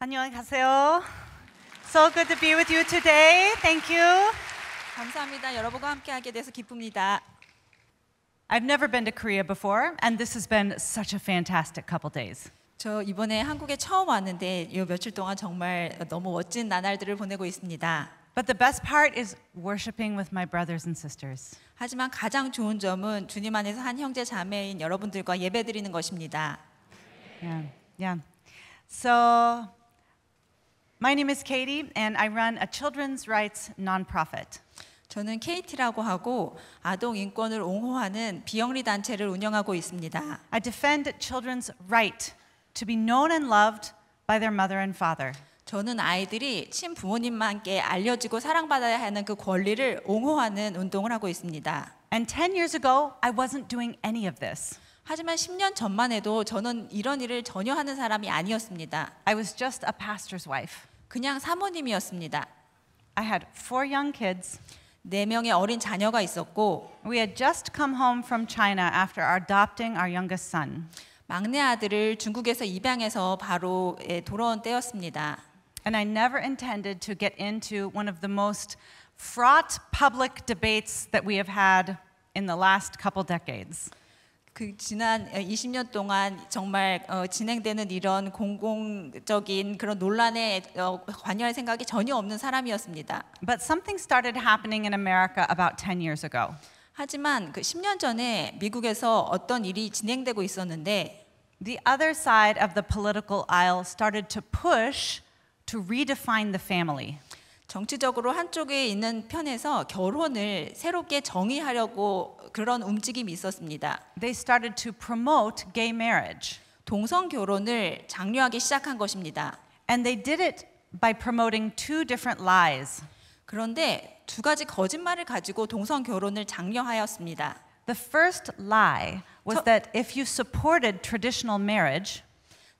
안녕하세요. So good to be with you today. Thank you. 감사합니다. 여러분과 함께하게 돼서 기쁩니다. I've never been to Korea before, and this has been such a fantastic couple days. 저 이번에 한국에 처음 왔는데 요 며칠 동안 정말 너무 멋진 나날들을 보내고 있습니다. But the best part is worshiping with my brothers and sisters. 하지만 가장 좋은 점은 주님 안에서 한 형제 자매인 여러분들과 예배드리는 것입니다. Yeah. Yeah. So My name is Katie and I run a children's rights nonprofit. 저는 KT라고 하고 아동 인권을 옹호하는 비영리 단체를 운영하고 있습니다. I defend children's right to be known and loved by their mother and father. 저는 아이들이 친부모님만께 알려지고 사랑받아야 하는 그 권리를 옹호하는 운동을 하고 있습니다. And 10 years ago I wasn't doing any of this. 하지만 10년 전만 해도 저는 이런 일을 전혀 하는 사람이 아니었습니다. I was just a pastor's wife. 그냥 사모님이었습니다. I had four young kids. 네 명의 어린 자녀가 있었고 We had just come home from China after adopting our youngest son. 막내 아들을 중국에서 입양해서 바로 돌아온 때였습니다. And I never intended to get into one of the most fraught public debates that we have had in the last couple decades. 그 지난 20년 동안 정말 어, 진행되는 이런 공공적인 그런 논란에 어, 관여할 생각이 전혀 없는 사람이었습니다. But something started happening in America about 10 years ago. 하지만 그 10년 전에 미국에서 어떤 일이 진행되고 있었는데 The other side of the political aisle started to push to redefine the family. 정치적으로 한쪽에 있는 편에서 결혼을 새롭게 정의하려고 그런 움직임이 있었습니다. They started to promote gay marriage. 동성 결혼을 장려하기 시작한 것입니다. And they did it by promoting two different lies. 그런데 두 가지 거짓말을 가지고 동성 결혼을 장려하였습니다. The first lie was 첫, that if you supported traditional marriage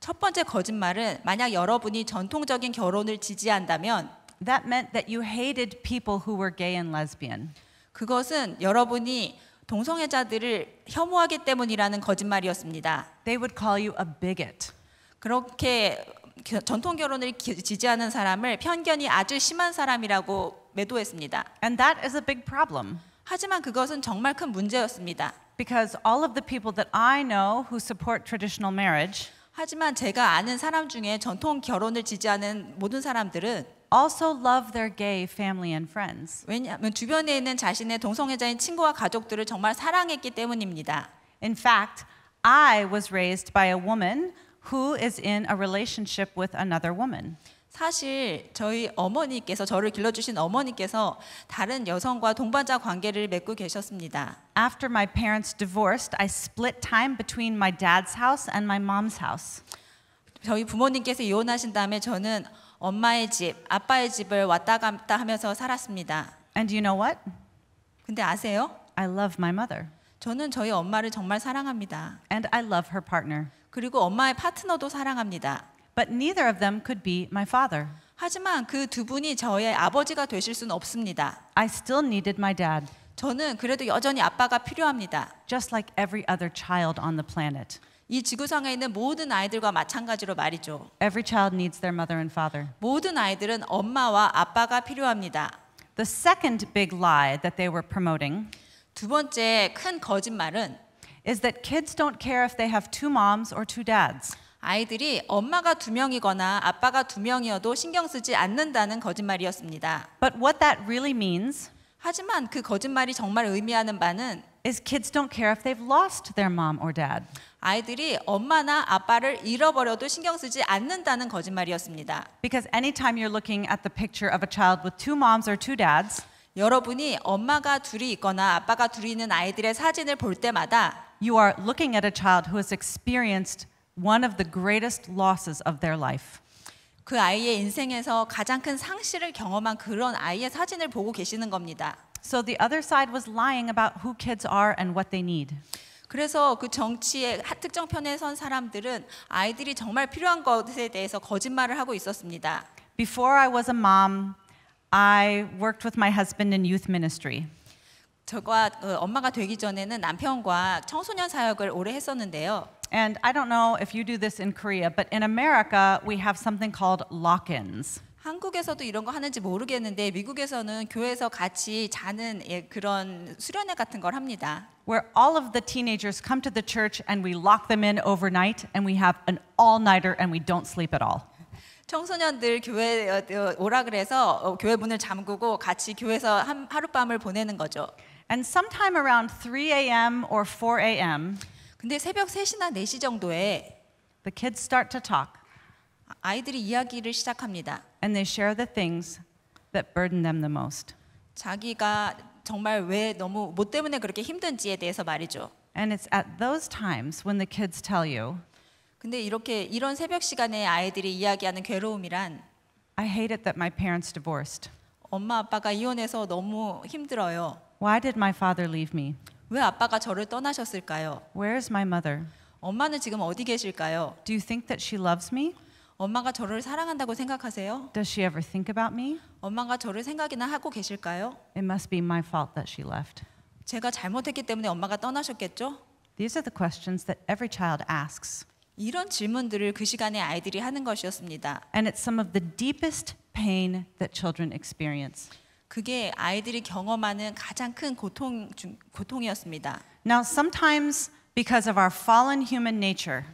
첫 번째 거짓말은 만약 여러분이 전통적인 결혼을 지지한다면 That meant that you hated people who were gay and lesbian. 그것은 여러분이 동성애자들을 혐오하기 때문이라는 거짓말이었습니다. They would call you a bigot. 그렇게 전통 결혼을 지지하는 사람을 편견이 아주 심한 사람이라고 매도했습니다. And that is a big problem. 하지만 그것은 정말 큰 문제였습니다. Because all of the people that I know who support traditional marriage 하지만 제가 아는 사람 중에 전통 결혼을 지지하는 모든 사람들은 also love their gay family and friends. 왜냐하면 주변에 있는 자신의 동성애자인 친구와 가족들을 정말 사랑했기 때문입니다. In fact, I was raised by a woman who is in a relationship with another woman. 사실 저희 어머니께서 저를 길러 주신 어머니께서 다른 여성과 동반자 관계를 맺고 계셨습니다. After my parents divorced, I split time between my dad's house and my mom's house. 저희 부모님께서 이혼하신 다음에 저는 엄마의 집, 아빠의 집을 왔다 갔다 하면서 살았습니다. And you know what? 근데 아세요? I love my mother. 저는 저희 엄마를 정말 사랑합니다. And I love her partner. 그리고 엄마의 파트너도 사랑합니다. But neither of them could be my father. 하지만 그 두 분이 저의 아버지가 되실 수는 없습니다. I still needed my dad. 저는 그래도 여전히 아빠가 필요합니다. Just like every other child on the planet. 이 지구상에 있는 모든 아이들과 마찬가지로 말이죠. Every child needs their mother and father. 모든 아이들은 엄마와 아빠가 필요합니다. The second big lie that they were promoting 두 번째 큰 거짓말은 is that kids don't care if they have two moms or two dads. 아이들이 엄마가 두 명이거나 아빠가 두 명이어도 신경 쓰지 않는다는 거짓말이었습니다. But what that really means 하지만 그 거짓말이 정말 의미하는 바는 is kids don't care if they've lost their mom or dad. 아이들이 엄마나 아빠를 잃어버려도 신경 쓰지 않는다는 거짓말이었습니다. Because anytime you're looking at the picture of a child with two moms or two dads, 여러분이 엄마가 둘이 있거나 아빠가 둘이 있는 아이들의 사진을 볼 때마다 you are looking at a child who has experienced one of the greatest losses of their life. 그 아이의 인생에서 가장 큰 상실을 경험한 그런 아이의 사진을 보고 계시는 겁니다. So the other side was lying about who kids are and what they need. 그래서 그 정치의 특정 편에 선 사람들은 아이들이 정말 필요한 것에 대해서 거짓말을 하고 있었습니다. Before I was a mom, I worked with my husband in youth ministry. 저가 그 엄마가 되기 전에는 남편과 청소년 사역을 오래 했었는데요. And I don't know if you do this in Korea, but in America we have something called lock-ins. 한국에서도 이런 거 하는지 모르겠는데 미국에서는 교회에서 같이 자는 예, 그런 수련회 같은 걸 합니다. Where all of the teenagers come to the church and we lock them in overnight and we have an all-nighter and we don't sleep at all. 청소년들 교회 오라 그래서 교회 문을 잠그고 같이 교회에서 한, 하룻밤을 보내는 거죠. And sometime around 3 a.m. or 4 a.m. 근데 새벽 3시나 4시 정도에 the kids start to talk. 아이들이 이야기를 시작합니다. And they share the things that burden them the most. 자기가 정말 왜 너무 뭐 때문에 그렇게 힘든지에 대해서 말이죠. And it's at those times when the kids tell you. 근데 이렇게 이런 새벽 시간에 아이들이 이야기하는 괴로움이란 I hate it that my parents divorced. 엄마 아빠가 이혼해서 너무 힘들어요. Why did my father leave me? 왜 아빠가 저를 떠나셨을까요? Where's my mother? 엄마는 지금 어디 계실까요? Do you think that she loves me? 엄마가 저를 사랑한다고 생각하세요? Does she ever think about me? 엄마가 저를 생각이나 하고 계실까요? It must be my fault that she left. 제가 잘못했기 때문에 엄마가 떠나셨겠죠? These are the questions that every child asks. 이런 질문들을 그 시간에 아이들이 하는 것이었습니다. And it's some of the deepest pain that children experience. 그게 아이들이 경험하는 가장 큰 고통 중, 고통이었습니다. Now sometimes because of our fallen human nature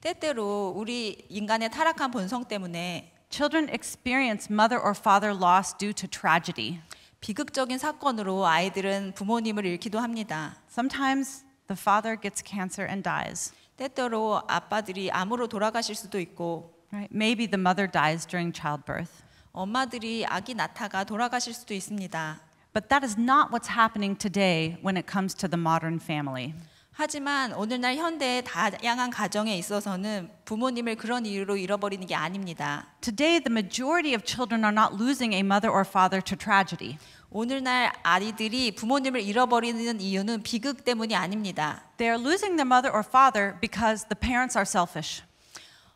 때때로 우리 인간의 타락한 본성 때문에 Children experience mother or father loss due to tragedy. 비극적인 사건으로 아이들은 부모님을 잃기도 합니다. Sometimes the father gets cancer and dies. 때때로 아빠들이 암으로 돌아가실 수도 있고 Right? Maybe the mother dies during childbirth. 엄마들이 아기 낳다가 돌아가실 수도 있습니다. But that is not what's happening today when it comes to the modern family. 하지만 오늘날 현대의 다양한 가정에 있어서는 부모님을 그런 이유로 잃어버리는 게 아닙니다. Today the majority of children are not losing a mother or father to tragedy. 오늘날 아이들이 부모님을 잃어버리는 이유는 비극 때문이 아닙니다. They are losing their mother or father because the parents are selfish.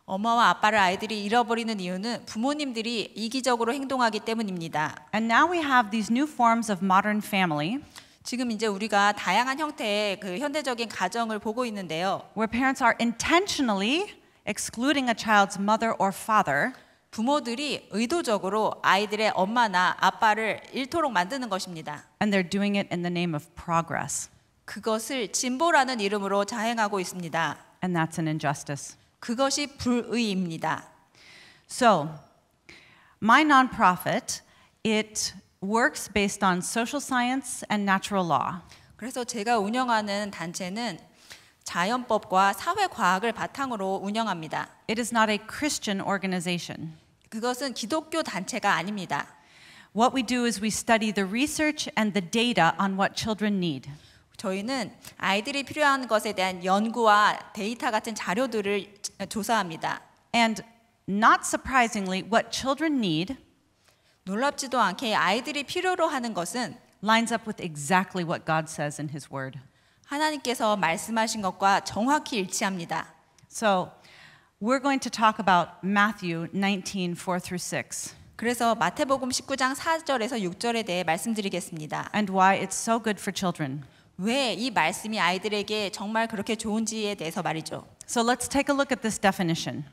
엄마와 아빠를 아이들이 잃어버리는 이유는 부모님들이 이기적으로 행동하기 때문입니다. And now we have these new forms of modern family. 지금 이제 우리가 다양한 형태의 그 현대적인 가정을 보고 있는데요. Where parents are intentionally excluding a child's mother or father. 부모들이 의도적으로 아이들의 엄마나 아빠를 잃도록 만드는 것입니다. And they're doing it in the name of progress. 그것을 진보라는 이름으로 자행하고 있습니다. And that's an injustice. 그것이 불의입니다. So, my nonprofit it works based on social science and natural law. 그래서 제가 운영하는 단체는 자연법과 사회과학을 바탕으로 운영합니다. It is not a Christian organization. 그것은 기독교 단체가 아닙니다. What we do is we study the research and the data on what children need. 저희는 아이들이 필요한 것에 대한 연구와 데이터 같은 자료들을 조사합니다. And not surprisingly, what children need 놀랍지도 않게 아이들이 필요로 하는 것은 lines up with exactly what God says in his word. 하나님께서 말씀하신 것과 정확히 일치합니다. So we're going to talk about Matthew 19:4 through 6. 그래서 마태복음 19장 4절에서 6절에 대해 말씀드리겠습니다. And why it's so good for children. 왜 이 말씀이 아이들에게 정말 그렇게 좋은지에 대해서 말이죠. So let's take a look at this definition.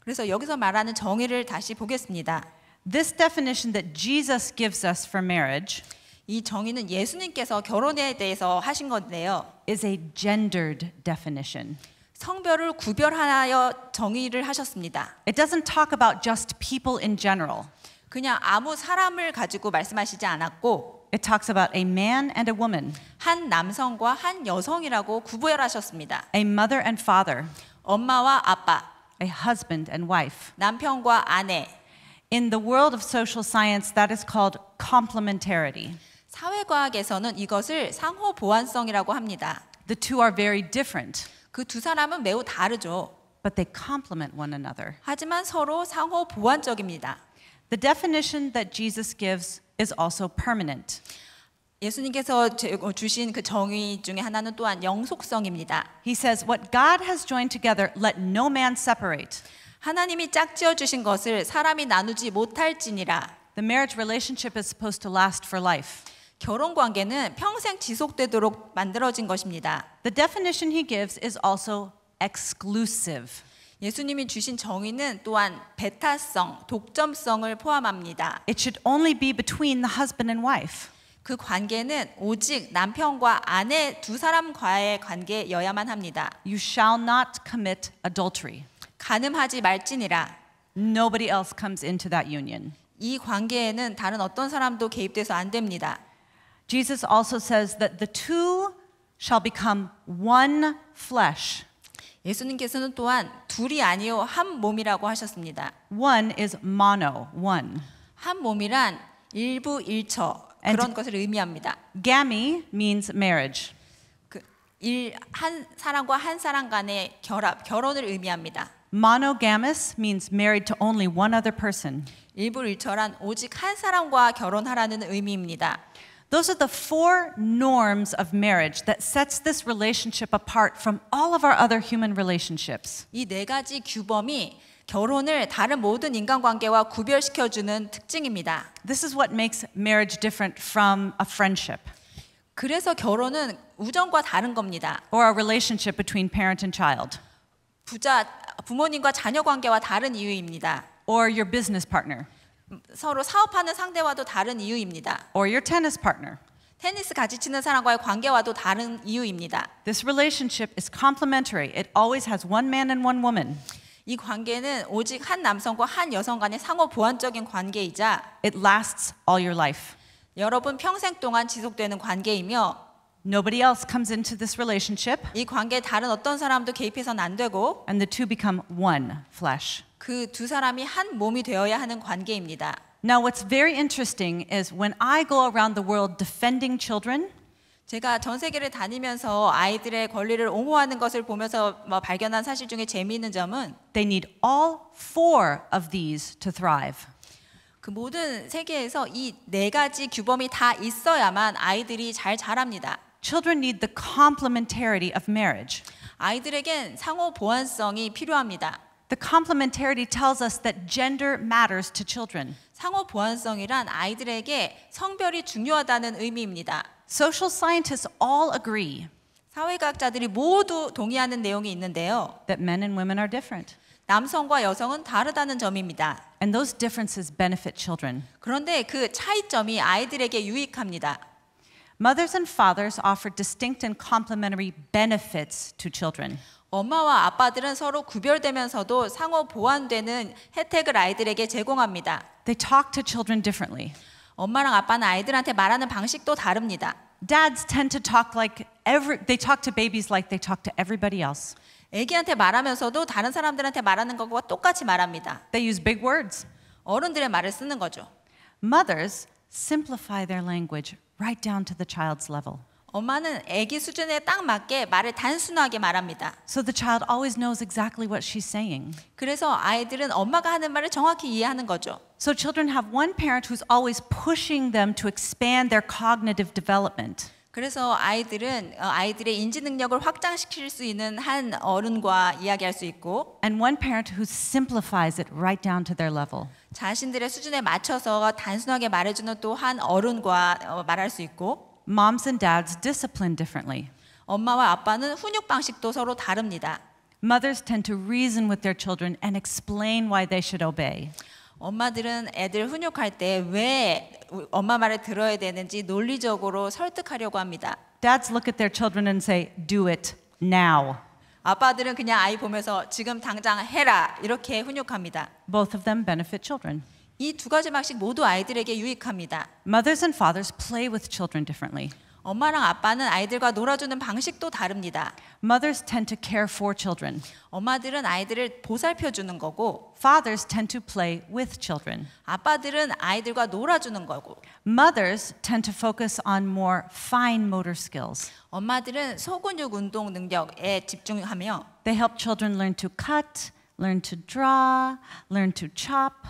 그래서 여기서 말하는 정의를 다시 보겠습니다. This definition that Jesus gives us for marriage 이 정의는 예수님께서 결혼에 대해서 하신 건데요. is a gendered definition. 성별을 구별하여 정의를 하셨습니다. It doesn't talk about just people in general. 그냥 아무 사람을 가지고 말씀하시지 않았고 It talks about a man and a woman, 한 남성과 한 여성이라고 구별하셨습니다. a mother and father, 엄마와 아빠, a husband and wife. 남편과 아내, In the world of social science, that is called complementarity. 사회과학에서는 이것을 상호 보완성이라고 합니다. The two are very different. 그 두 사람은 매우 다르죠. But they complement one another. 하지만 서로 상호 보완적입니다. The definition that Jesus gives is also permanent. 예수님께서 주신 그 정의 중에 하나는 또한 영속성입니다. He says what God has joined together let no man separate. 하나님이 짝지어 주신 것을 사람이 나누지 못할지니라. The marriage relationship is supposed to last for life. 결혼 관계는 평생 지속되도록 만들어진 것입니다. The definition he gives is also exclusive. 예수님이 주신 정의는 또한 배타성, 독점성을 포함합니다. It should only be between the husband and wife. 그 관계는 오직 남편과 아내 두 사람과의 관계여야만 합니다. You shall not commit adultery. 가늠하지 말지니라. Nobody else comes into that union. 이 관계에는 다른 어떤 사람도 개입돼서 안 됩니다. Jesus also says that the two shall become one flesh. 예수님께서는 또한 둘이 아니요 한 몸이라고 하셨습니다. One is mono, one. 한 몸이란 일부 일처 그런 And 것을 의미합니다. Gamy means marriage. 그일한 사람과 한 사람 간의 결합, 결혼을 의미합니다. Monogamous means married to only one other person. 일부일처란 오직 한 사람과 결혼하라는 의미입니다. Those are the four norms of marriage that sets this relationship apart from all of our other human relationships. 이 네 가지 규범이 결혼을 다른 모든 인간관계와 구별시켜 주는 특징입니다. This is what makes marriage different from a friendship. 그래서 결혼은 우정과 다른 겁니다. Or a relationship between parent and child. 부자 부모님과 자녀 관계와 다른 이유입니다. Or your business partner. 서로 사업하는 상대와도 다른 이유입니다. Or your tennis partner. 테니스 같이 치는 사람과의 관계와도 다른 이유입니다. This relationship is complementary. It always has one man and one woman. 이 관계는 오직 한 남성과 한 여성 간의 상호 보완적인 관계이자 It lasts all your life. 여러분 평생 동안 지속되는 관계이며 Nobody else comes into this relationship. 이 관계에 다른 어떤 사람도 개입해서는 안 되고. And the two become one flesh. 그두 사람이 한 몸이 되어야 하는 관계입니다. Now what's very interesting is when I go around the world defending children. 제가 전 세계를 다니면서 아이들의 권리를 옹호하는 것을 보면서 뭐 발견한 사실 중에 재미있는 점은 they need all four of these to thrive. 그 모든 세계에서 이 네 가지 규범이 다 있어야만 아이들이 잘 자랍니다. children need the complementarity of marriage. 아이들에겐 상호 보완성이 필요합니다. The complementarity tells us that gender matters to children. 상호 보완성이란 아이들에게 성별이 중요하다는 의미입니다. Social scientists all agree 사회과학자들이 모두 동의하는 내용이 있는데요. that men and women are different 남성과 여성은 다르다는 점입니다. and those differences benefit children. 그런데 그 차이점이 아이들에게 유익합니다. Mothers and fathers offer distinct and complementary benefits to children. 엄마와 아빠들은 서로 구별되면서도 상호 보완되는 혜택을 아이들에게 제공합니다. They talk to children differently. 엄마랑 아빠는 아이들한테 말하는 방식도 다릅니다. Dads tend to talk like every they talk to babies like they talk to everybody else. 말하면서도 다른 사람들한테 말하는 것과 똑같이 말합니다. They use big words. 어른들의 말을 쓰는 거죠. Mothers simplify their language right down to the child's level. 엄마는 아기 수준에 딱 맞게 말을 단순하게 말합니다. So the child always knows exactly what she's saying. 그래서 아이들은 엄마가 하는 말을 정확히 이해하는 거죠. So children have one parent who's always pushing them to expand their cognitive development. 그래서 아이들은 아이들의 인지 능력을 확장시킬 수 있는 한 어른과 이야기할 수 있고 and one parent who simplifies it right down to their level. 자신들의 수준에 맞춰서 단순하게 말해주는 또한 어른과 말할 수 있고 Moms and dads discipline differently. 엄마와 아빠는 훈육 방식도 서로 다릅니다. Mothers tend to reason with their children and explain why they should obey. 엄마들은 애들 훈육할 엄마 말을 들어야 되는지 논리적으로 설득하려고 합니다. Dads look at their children and say, "Do it now." 아빠들은 그냥 아이 보면서 지금 당장 해라 이렇게 훈육합니다. Both of them benefit children. 이 두 가지 방식 모두 아이들에게 유익합니다. Mothers and fathers play with children differently. 엄마랑 아빠는 아이들과 놀아주는 방식도 다릅니다. Mothers tend to care for children. 엄마들은 아이들을 보살펴 주는 거고 Fathers tend to play with children. 아빠들은 아이들과 놀아주는 거고 Mothers tend to focus on more fine motor skills. 엄마들은 소근육 운동 능력에 집중하며 They help children learn to cut, learn to draw, learn to chop.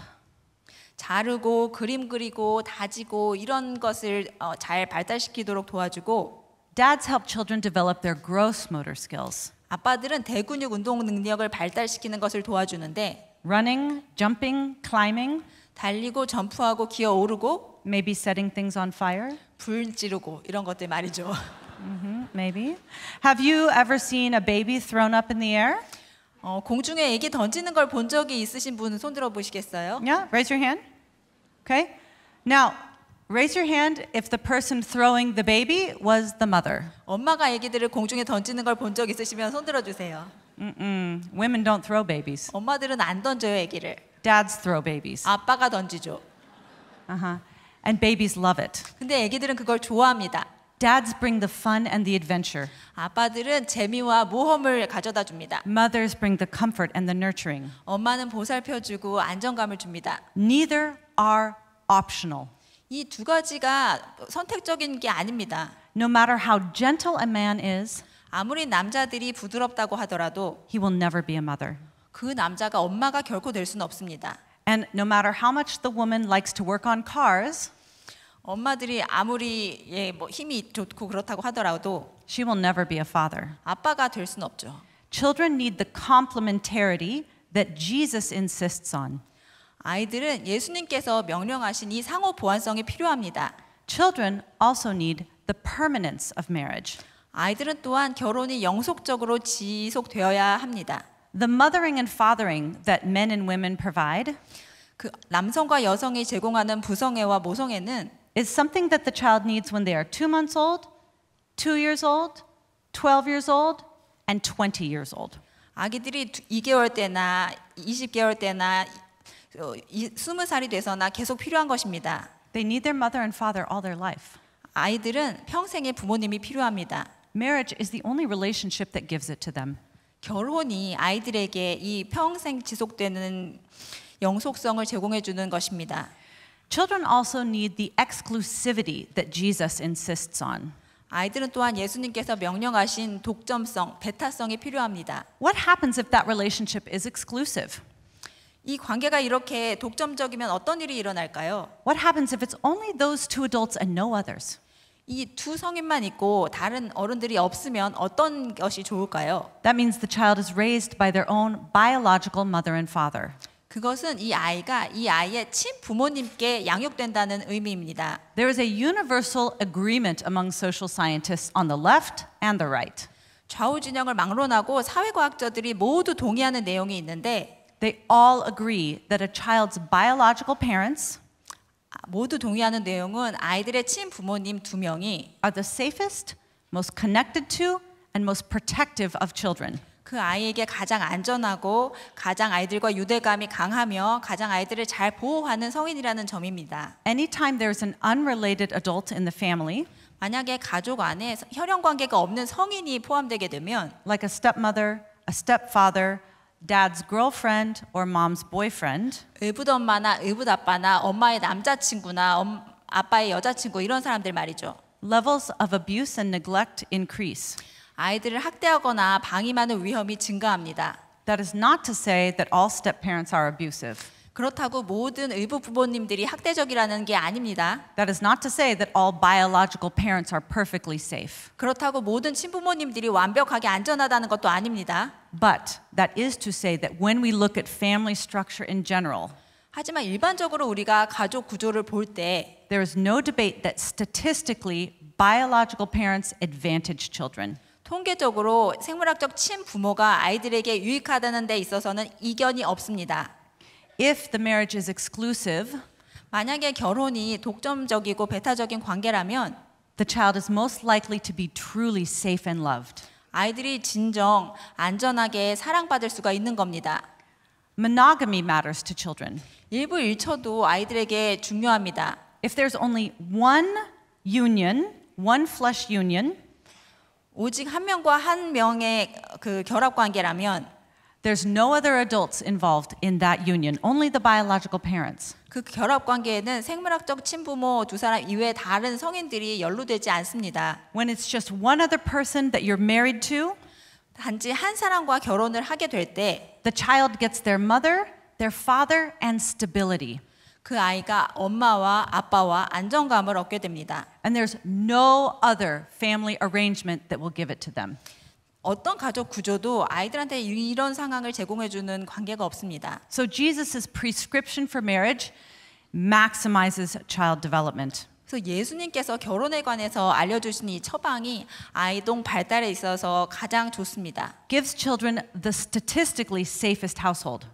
자르고 그림 그리고 다지고 이런 것을 어, 잘 발달시키도록 도와주고 Dads help children develop their gross motor skills. 아빠들은 대근육 운동 능력을 발달시키는 것을 도와주는데 running, jumping, climbing, 달리고 점프하고 기어 오르고 maybe setting things on fire, 불 지르고 이런 것들 말이죠. Mm-hmm, maybe. Have you ever seen a baby thrown up in the air? 어, 공중에 애기 던지는 걸 본 적이 있으신 분 손들어 보시겠어요? Yeah, raise your hand. Okay. Now, raise your hand if the person throwing the baby was the mother. 엄마가 아기들을 공중에 던지는 걸 본 적 있으시면 손들어 주세요. Mm-mm. Women don't throw babies. 엄마들은 안 던져요 아기를. Dads throw babies. 아빠가 던지죠. Uh-huh. And babies love it. 근데 아기들은 그걸 좋아합니다. Dads bring the fun and the adventure. 아빠들은 재미와 모험을 가져다 줍니다. Mothers bring the comfort and the nurturing. 엄마는 보살펴 주고 안정감을 줍니다. Neither are optional. 이 두 가지가 선택적인 게 아닙니다. No matter how gentle a man is, 아무리 남자들이 부드럽다고 하더라도 he will never be a mother. 그 남자가 엄마가 결코 될 수는 없습니다. And no matter how much the woman likes to work on cars, 엄마들이 아무리 예, 뭐 힘이 좋고 그렇다고 하더라도 she will never be a father. 아빠가 될 수는 없죠. Children need the complementarity that Jesus insists on. 아이들은 예수님께서 명령하신 이 상호 보완성이 필요합니다. Children also need the permanence of marriage. 아이들은 또한 결혼이 영속적으로 지속되어야 합니다. The mothering and fathering that men and women provide 그 남성과 여성이 제공하는 부성애와 모성애는 is something that the child needs when they are two months old, two years old, 12 years old, and 20 years old. 아기들이 2개월 때나 20개월 때나 20살이 돼서나 계속 필요한 것입니다. They need their mother and father all their life. 아이들은 평생에 부모님이 필요합니다. Marriage is the only relationship that gives it to them. 결혼이 아이들에게 이 평생 지속되는 영속성을 제공해 주는 것입니다. Children also need the exclusivity that Jesus insists on. 아이들은 또한 예수님께서 명령하신 독점성, 배타성이 필요합니다. What happens if that relationship is exclusive? 이 관계가 이렇게 독점적이면 어떤 일이 일어날까요? What happens if it's only those two adults and no others? 이 두 성인만 있고 다른 어른들이 없으면 어떤 것이 좋을까요? That means the child is raised by their own biological mother and father. 그것은 이 아이가 이 아이의 친부모님께 양육된다는 의미입니다. There is a universal agreement among social scientists on the left and the right. 좌우 진영을 막론하고 사회과학자들이 모두 동의하는 내용이 있는데 They all agree that a child's biological parents 모두 동의하는 내용은 아이들의 친부모님 두 명이 are the safest, most connected to and most protective of children. 그 아이에게 가장 안전하고 가장 아이들과 유대감이 강하며 가장 아이들을 잘 보호하는 성인이라는 점입니다. Anytime there's an unrelated adult in the family, 만약에 가족 안에 혈연 관계가 없는 성인이 포함되게 되면 like a stepmother, a stepfather, dad's girlfriend or mom's boyfriend, 의붓엄마나 의붓아빠나 엄마의 남자친구나 엄, 아빠의 여자친구 이런 사람들 말이죠. Levels of abuse and neglect increase. 아이들을 학대하거나 방임하는 위험이 증가합니다. That is not to say that all step parents are abusive. 그렇다고 모든 의부 부모님들이 학대적이라는 게 아닙니다. That is not to say that all biological parents are perfectly safe. 그렇다고 모든 친부모님들이 완벽하게 안전하다는 것도 아닙니다. But that is to say that when we look at family structure in general, 하지만 일반적으로 우리가 가족 구조를 볼 때 there is no debate that statistically biological parents advantage children. 통계적으로 생물학적 친부모가 아이들에게 유익하다는 데 있어서는 이견이 없습니다. If the marriage is exclusive, 만약에 결혼이 독점적이고 배타적인 관계라면 the child is most likely to be truly safe and loved. 아이들이 진정 안전하게 사랑받을 수가 있는 겁니다. Monogamy matters to children. 일부 일처도 아이들에게 중요합니다. If there's only one union, one flesh union, 오직 한 명과 한 명의 그 결합 관계라면 There's no other adults involved in that union, only the biological parents. 그 결합 관계에는 생물학적 친부모 두 사람 이외 다른 성인들이 연루되지 않습니다. When it's just one other person that you're married to, 단지 한 사람과 결혼을 하게 될 때, the child gets their mother, their father, and stability. 그 아이가 엄마와 아빠와 안정감을 얻게 됩니다. And there's no other family arrangement that will give it to them. 어떤 가족 구조도 아이들한테 이런 상황을 제공해 주는 관계가 없습니다. So Jesus's prescription for marriage maximizes child development. 그래서 예수님께서 결혼에 관해서 알려주신 이 처방이 아이동 발달에 있어서 가장 좋습니다. Gives children the statistically safest household.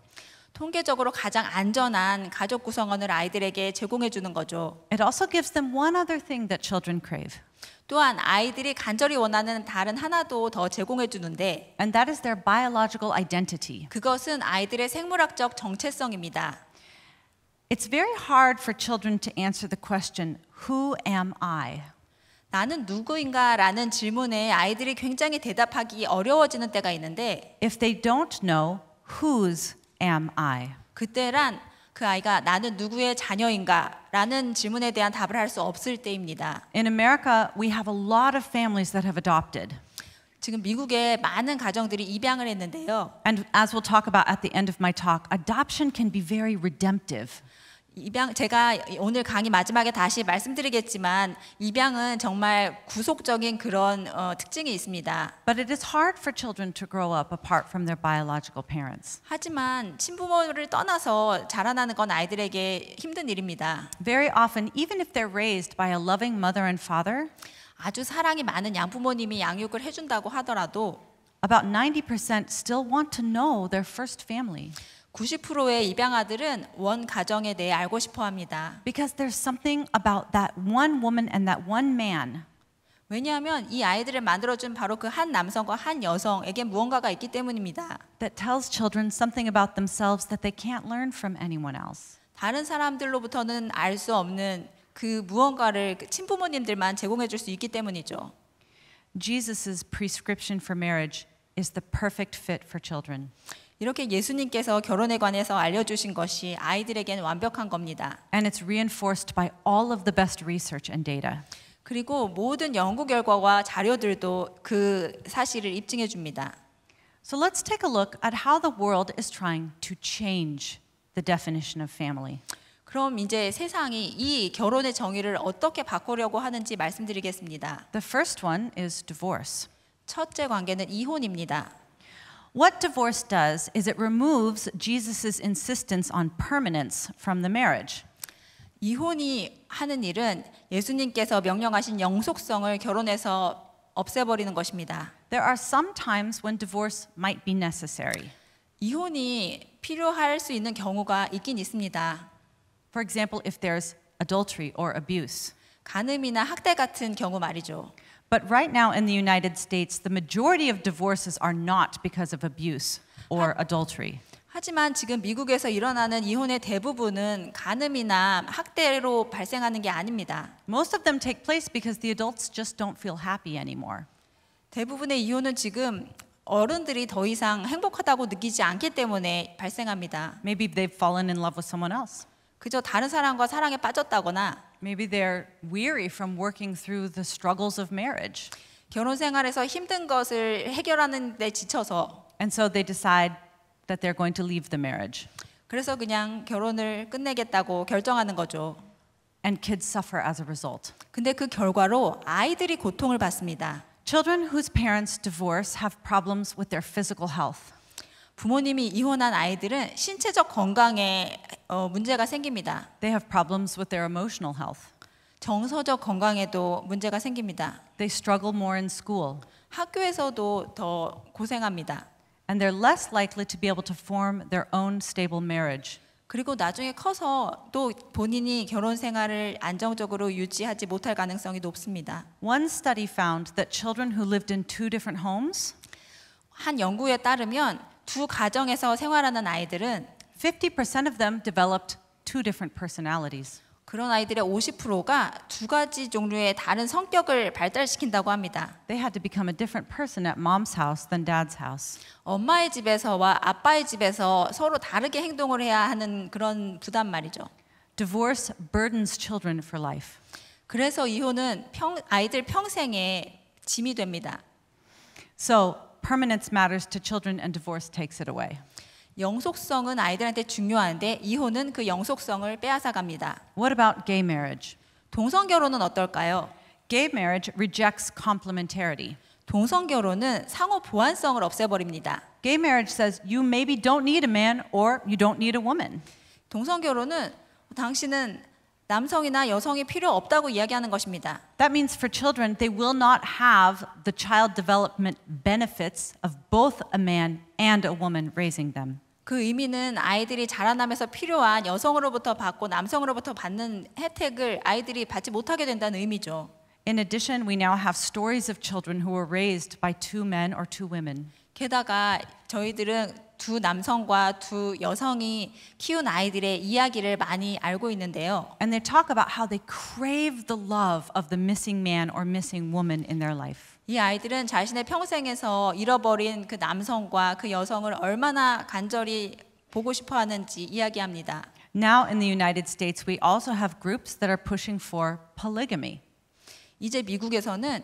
통계적으로 가장 안전한 가족 구성원을 아이들에게 제공해 주는 거죠. It also gives them one other thing that children crave. 또한 아이들이 간절히 원하는 다른 하나도 더 제공해 주는데 And that is their biological identity. 그것은 아이들의 생물학적 정체성입니다. It's very hard for children to answer the question, who am I? 나는 누구인가라는 질문에 아이들이 굉장히 대답하기 어려워지는 때가 있는데 If they don't know whose am I? 그때란 그 아이가 나는 누구의 자녀인가라는 질문에 대한 답을 할 수 없을 때입니다. In America, we have a lot of families that have adopted. 지금 미국에 많은 가정들이 입양을 했는데요. And as we'll talk about at the end of my talk, adoption can be very redemptive. 입양 제가 오늘 강의 마지막에 다시 말씀드리겠지만 입양은 정말 구속적인 그런 어, 특징이 있습니다. But it is hard for children to grow up apart from their biological parents. 하지만 친부모를 떠나서 자라나는 건 아이들에게 힘든 일입니다. Very often even if they're raised by a loving mother and father 아주 사랑이 많은 양부모님이 양육을 해 준다고 하더라도 about 90% still want to know their first family. 90%의 입양아들은 원 가정에 대해 알고 싶어 합니다. Because there's something about that one woman and that one man. 왜냐하면 이 아이들을 만들어준 바로 그 한 남성과 한 여성에게 무언가가 있기 때문입니다. That tells children something about themselves that they can't learn from anyone else. 다른 사람들로부터는 알 수 없는 그 무언가를 친부모님들만 제공해 줄 수 있기 때문이죠. Jesus's prescription for marriage is the perfect fit for children. 이렇게 예수님께서 결혼에 관해서 알려주신 것이 아이들에게는 완벽한 겁니다. And it's reinforced by all of the best research and data. 그리고 모든 연구 결과와 자료들도 그 사실을 입증해 줍니다. So let's take a look at how the world is trying to change the definition of family. 그럼 이제 세상이 이 결혼의 정의를 어떻게 바꾸려고 하는지 말씀드리겠습니다. The first one is divorce. 첫째 관계는 이혼입니다. What divorce does is it removes Jesus' insistence on permanence from the marriage. 이혼이 하는 일은 예수님께서 명령하신 영속성을 결혼에서 없애버리는 것입니다. There are some times when divorce might be necessary. 이혼이 필요할 수 있는 경우가 있긴 있습니다. For example, if there's adultery or abuse. 간음이나 학대 같은 경우 말이죠. But right now in the United States, the majority of divorces are not because of abuse or adultery. 하지만 지금 미국에서 일어나는 이혼의 대부분은 간음이나 학대로 발생하는 게 아닙니다. Most of them take place because the adults just don't feel happy anymore. 대부분의 이혼은 지금 어른들이 더 이상 행복하다고 느끼지 않기 때문에 발생합니다. Maybe they've fallen in love with someone else. 그저 다른 사람과 사랑에 빠졌다거나 Maybe they're weary from working through the struggles of marriage. 결혼 생활에서 힘든 것을 해결하는 데 지쳐서 And so they decide that they're going to leave the marriage. 그래서 그냥 결혼을 끝내겠다고 결정하는 거죠. And kids suffer as a result. 근데 그 결과로 아이들이 고통을 받습니다. Children whose parents divorce have problems with their physical health. 부모님이 이혼한 아이들은 신체적 건강에 어, 문제가 생깁니다. They have problems with their emotional health. 정서적 건강에도 문제가 생깁니다. They struggle more in school. 학교에서도 더 고생합니다. And they're less likely to be able to form their own stable marriage. 그리고 나중에 커서 또 본인이 결혼 생활을 안정적으로 유지하지 못할 가능성이 높습니다. One study found that children who lived in two different homes 한 연구에 따르면 두 가정에서 생활하는 아이들은 50% of them developed two different personalities. 그런 아이들의 50%가 두 가지 종류의 다른 성격을 발달시킨다고 합니다. They had to become a different person at mom's house than dad's house. 엄마의 집에서와 아빠의 집에서 서로 다르게 행동을 해야 하는 그런 부담 말이죠. Divorce burdens children for life. 그래서 이혼은 평, 아이들 평생에 짐이 됩니다. So permanence matters to children and divorce takes it away. 영속성은 아이들한테 중요한데 이혼은 그 영속성을 빼앗아 갑니다. What about gay marriage? 동성 결혼은 어떨까요? Gay marriage rejects complementarity. 동성 결혼은 상호 보완성을 없애버립니다. Gay marriage says you maybe don't need a man or you don't need a woman. 동성 결혼은 당신은 남성이나 여성이 필요 없다고 이야기하는 것입니다. That means for children they will not have the child development benefits of both a man and a woman raising them. 그 의미는 아이들이 자라나면서 필요한 여성으로부터 받고 남성으로부터 받는 혜택을 아이들이 받지 못하게 된다는 의미죠. In addition, we now have stories of children who were raised by two men or two women. 게다가 저희들은 두 남성과 두 여성이 키운 아이들의 이야기를 많이 알고 있는데요. And they talk about how they crave the love of the missing man or missing woman in their life. 이 아이들은 자신의 평생에서 잃어버린 그 남성과 그 여성을 얼마나 간절히 보고 싶어 하는지 이야기합니다. Now in the United States we also have groups that are pushing for polygamy. 이제 미국에서는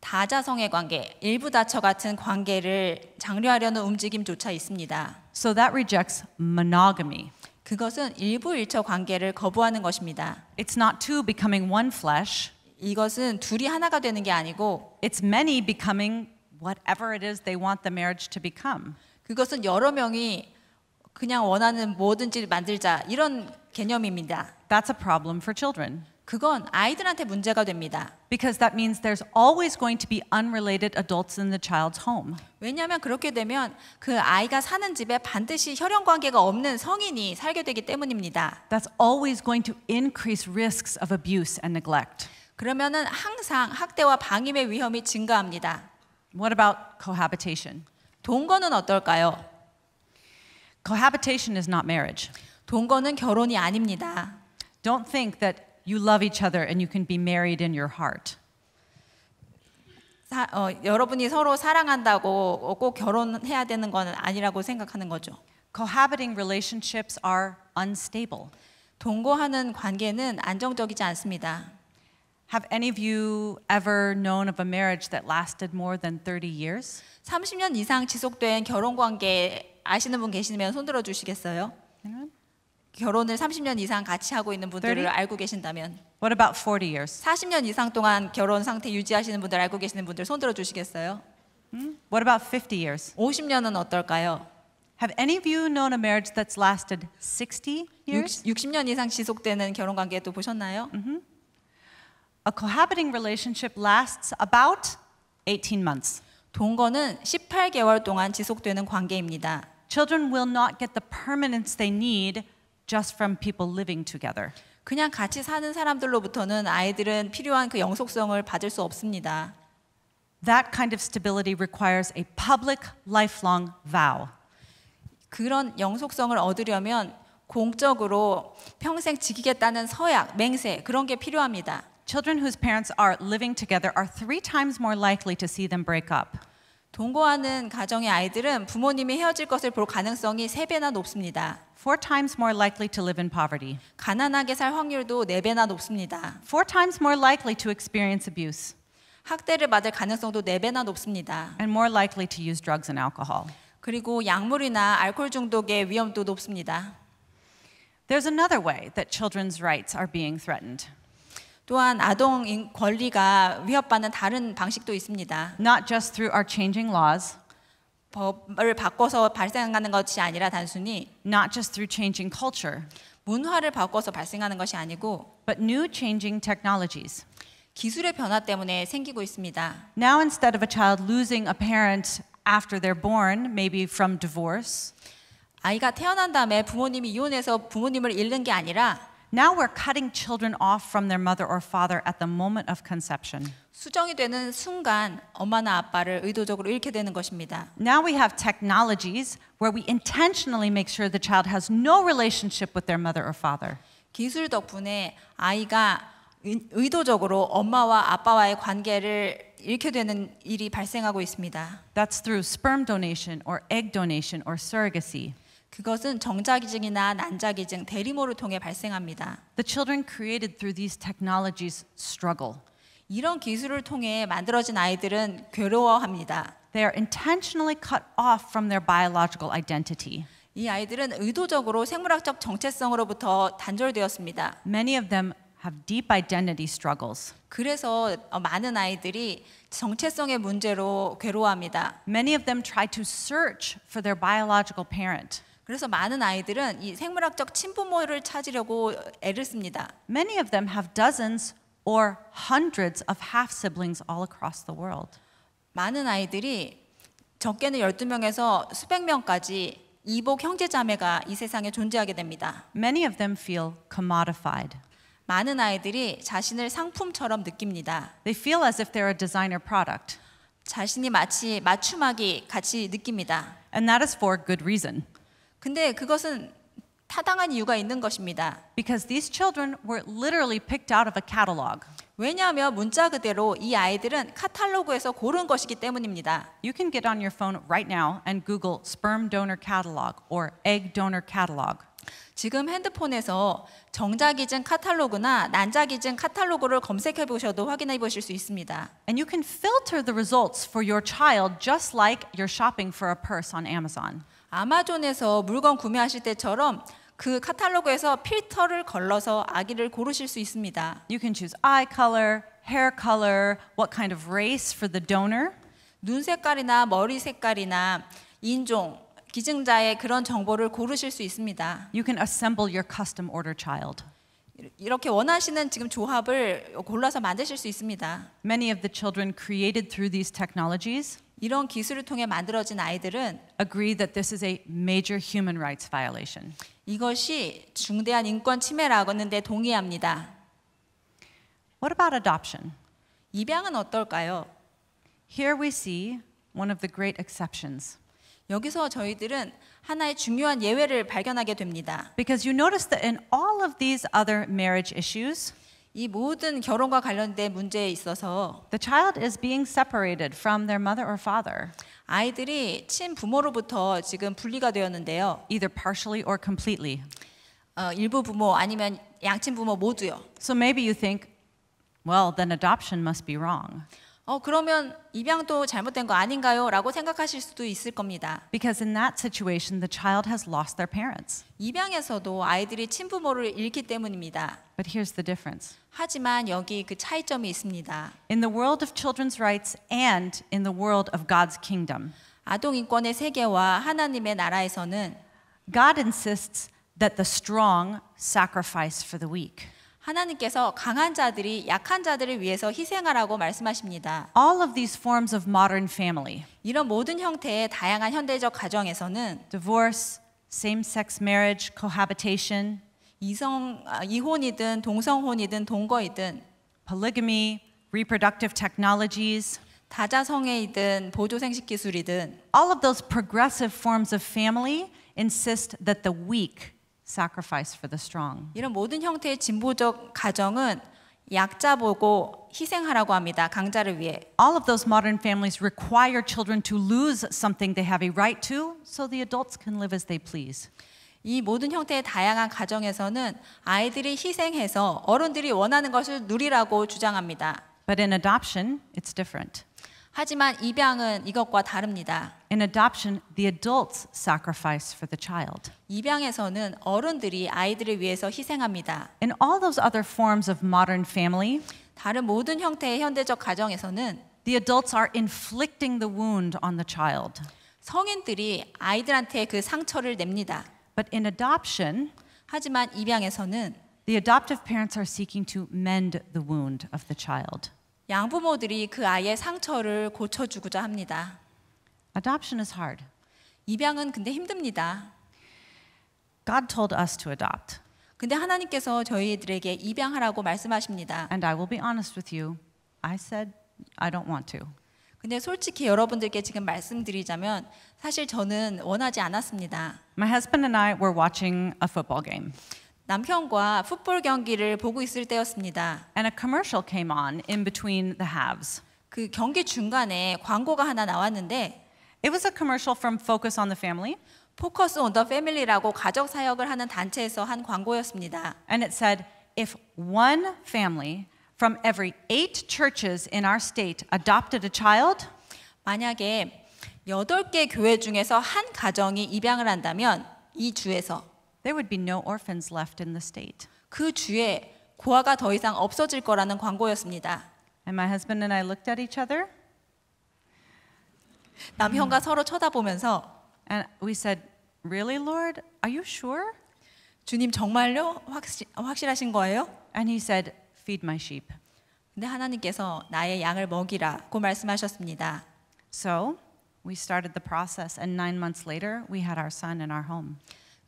다자성의 관계, 일부 다처 같은 관계를 장려하려는 움직임조차 있습니다. So that rejects monogamy. 그것은 일부일처 관계를 거부하는 것입니다. It's not two becoming one flesh. 이것은 둘이 하나가 되는 게 아니고 It's many becoming whatever it is they want the marriage to become. 그것은 여러 명이 그냥 원하는 뭐든지 만들자 이런 개념입니다. That's a problem for children. 그건 아이들한테 문제가 됩니다. Because that means there's always going to be unrelated adults in the child's home. 왜냐하면 그렇게 되면 그 아이가 사는 집에 반드시 혈연 관계가 없는 성인이 살게 되기 때문입니다. That's always going to increase risks of abuse and neglect. 그러면은 항상 학대와 방임의 위험이 증가합니다. What about cohabitation? 동거는 어떨까요? Cohabitation is not marriage. 동거는 결혼이 아닙니다. Don't think that you love each other and you can be married in your heart. 사, 어, 여러분이 서로 사랑한다고 꼭 결혼해야 되는 건 아니라고 생각하는 거죠. Cohabiting relationships are unstable. 동거하는 관계는 안정적이지 않습니다. Have any of you ever known of a marriage that lasted more than 30 years? 30년 이상 지속된 결혼 관계 아시는 분 계시면 손 들어 주시겠어요? 결혼을 30년 이상 같이 하고 있는 분들을 30? 알고 계신다면 What about 40 years? 40년 이상 동안 결혼 상태 유지하시는 분들 알고 계시는 분들 손 들어 주시겠어요? Hmm? What about 50 years? 50년은 어떨까요? Have any of you known a marriage that's lasted 60 years? 60년 이상 지속되는 결혼 관계도 보셨나요? Mm-hmm. A cohabiting relationship lasts about 18 months. 동거는 18개월 동안 지속되는 관계입니다. Children will not get the permanence they need just from people living together. 그냥 같이 사는 사람들로부터는 아이들은 필요한 그 영속성을 받을 수 없습니다. That kind of stability requires a public lifelong vow. 그런 영속성을 얻으려면 공적으로 평생 지키겠다는 서약, 맹세 그런 게 필요합니다. Children whose parents are living together are three times more likely to see them break up. 동거하는 가정의 아이들은 부모님이 헤어질 것을 볼 가능성이 세 배나 높습니다. Four times more likely to live in poverty. 가난하게 살 확률도 네 배나 높습니다. Four times more likely to experience abuse. 학대를 받을 가능성도 네 배나 높습니다. And more likely to use drugs and alcohol. 그리고 약물이나 알코올 중독의 위험도 높습니다. There's another way that children's rights are being threatened. 또한 아동 권리가 위협받는 다른 방식도 있습니다. Not just through our changing laws. 법을 바꿔서 발생하는 것이 아니라 단순히 not just through changing culture. 문화를 바꿔서 발생하는 것이 아니고 but new changing technologies. 기술의 변화 때문에 생기고 있습니다. Now instead of a child losing a parent after they're born, maybe from divorce. 아이가 태어난 다음에 부모님이 이혼해서 부모님을 잃는 게 아니라 Now we're cutting children off from their mother or father at the moment of conception. 수정이 되는 순간 엄마나 아빠를 의도적으로 잃게 되는 것입니다. Now we have technologies where we intentionally make sure the child has no relationship with their mother or father. 기술 덕분에 아이가 의도적으로 엄마와 아빠와의 관계를 잃게 되는 일이 발생하고 있습니다. That's through sperm donation or egg donation or surrogacy. 그것은 정자기증이나 난자기증, 대리모를 통해 발생합니다. The children created through these technologies struggle. 이런 기술을 통해 만들어진 아이들은 괴로워합니다. They are intentionally cut off from their biological identity. 이 아이들은 의도적으로 생물학적 정체성으로부터 단절되었습니다. Many of them have deep identity struggles. 그래서 많은 아이들이 정체성의 문제로 괴로워합니다. Many of them try to search for their biological parent. 그래서 많은 아이들은 이 생물학적 친부모를 찾으려고 애를 씁니다. Many of them have dozens or hundreds of half siblings all across the world. 많은 아이들이 적게는 12명에서 수백 명까지 이복 형제자매가 이 세상에 존재하게 됩니다. Many of them feel commodified. 많은 아이들이 자신을 상품처럼 느낍니다. They feel as if they're a designer product. 자신이 마치 맞춤하기 같이 느낍니다. And that is for good reason. 근데 그것은 타당한 이유가 있는 것입니다. Because these children were literally picked out of a catalog. 왜냐하면 문자 그대로 이 아이들은 카탈로그에서 고른 것이기 때문입니다. You can get on your phone right now and Google sperm donor catalog or egg donor catalog. 지금 핸드폰에서 정자 기증 카탈로그나 난자 기증 카탈로그를 검색해 보셔도 확인해 보실 수 있습니다. And you can filter the results for your child just like you're shopping for a purse on Amazon. 아마존에서 물건 구매하실 때처럼 그 카탈로그에서 필터를 걸러서 아기를 고르실 수 있습니다. You can choose eye color, hair color, what kind of race for the donor. 눈 색깔이나 머리 색깔이나 인종, 기증자의 그런 정보를 고르실 수 있습니다. You can assemble your custom order child. 이렇게 원하시는 지금 조합을 골라서 만드실 수 있습니다. Many of the children created through these technologies 이런 기술을 통해 만들어진 아이들은 agree that this is a major human rights violation. 이것이 중대한 인권 침해라고는데 동의합니다. What about adoption? 입양은 어떨까요? Here we see one of the great exceptions. 여기서 저희들은 하나의 중요한 예외를 발견하게 됩니다. Because you notice that in all of these other marriage issues 이 모든 결혼과 관련된 문제에 있어서 the child is being separated from their mother or father. 아이들이 친부모로부터 지금 분리가 되었는데요. either partially or completely. 어, 일부 부모 아니면 양친 부모 모두요. So maybe you think, well, then adoption must be wrong. 어 그러면 입양도 잘못된 거 아닌가요?라고 생각하실 수도 있을 겁니다. Because in that situation, the child has lost their parents. 입양에서도 아이들이 친부모를 잃기 때문입니다. But here's the difference. 하지만 여기 그 차이점이 있습니다. In the world of children's rights and in the world of God's kingdom. 아동 인권의 세계와 하나님의 나라에서는 God insists that the strong sacrifice for the weak. 하나님께서 강한 자들이 약한 자들을 위해서 희생하라고 말씀하십니다. All of these forms of modern family. 이런 모든 형태의 다양한 현대적 가정에서는 divorce, same-sex marriage, cohabitation, 이성 이혼이든 동성혼이든 동거이든 polygamy, reproductive technologies, 다자성애이든 보조생식 기술이든 all of those progressive forms of family insist that the weak sacrifice for the strong. 이런 모든 형태의 진보적 가정은 약자 보고 희생하라고 합니다. 강자를 위해. All of those modern families require children to lose something they have a right to so the adults can live as they please. 이 모든 형태의 다양한 가정에서는 아이들이 희생해서 어른들이 원하는 것을 누리라고 주장합니다. But in adoption, it's different. 하지만 입양은 이것과 다릅니다. In adoption, the adults sacrifice for the child. 입양에서는 어른들이 아이들을 위해서 희생합니다. In all those other forms of modern family, 다른 모든 형태의 현대적 가정에서는 the adults are inflicting the wound on the child. 성인들이 아이들한테 그 상처를 냅니다. But in adoption, 하지만 입양에서는 the adoptive parents are seeking to mend the wound of the child. 양부모들이 그 아이의 상처를 고쳐주고자 합니다. Adoption is hard. 입양은 근데 힘듭니다. God told us to adopt. 근데 하나님께서 저희들에게 입양하라고 말씀하십니다. And I will be honest with you. I said I don't want to. 근데 솔직히 여러분들께 지금 말씀드리자면 사실 저는 원하지 않았습니다. My husband and I were watching a football game. 남편과 풋볼 경기를 보고 있을 때였습니다. And a commercial came on in between the halves. 그 경기 중간에 광고가 하나 나왔는데 It was a commercial from Focus on the Family. 포커스 온 더 패밀리라고 가족 사역을 하는 단체에서 한 광고였습니다. And it said if one family from every eight churches in our state adopted a child 만약에 8개 교회 중에서 한 가정이 입양을 한다면 이 주에서 There would be no orphans left in the state. 그 주에 고아가 더 이상 없어질 거라는 광고였습니다. And my husband and I looked at each other. 남편과 hmm. 서로 쳐다보면서 And we said, "Really, Lord? Are you sure?" 주님 정말요? 확실, 확실하신 거예요? And he said, "Feed my sheep." 근데 하나님께서 나의 양을 먹이라고 말씀하셨습니다. So, we started the process and 9 months later we had our son in our home.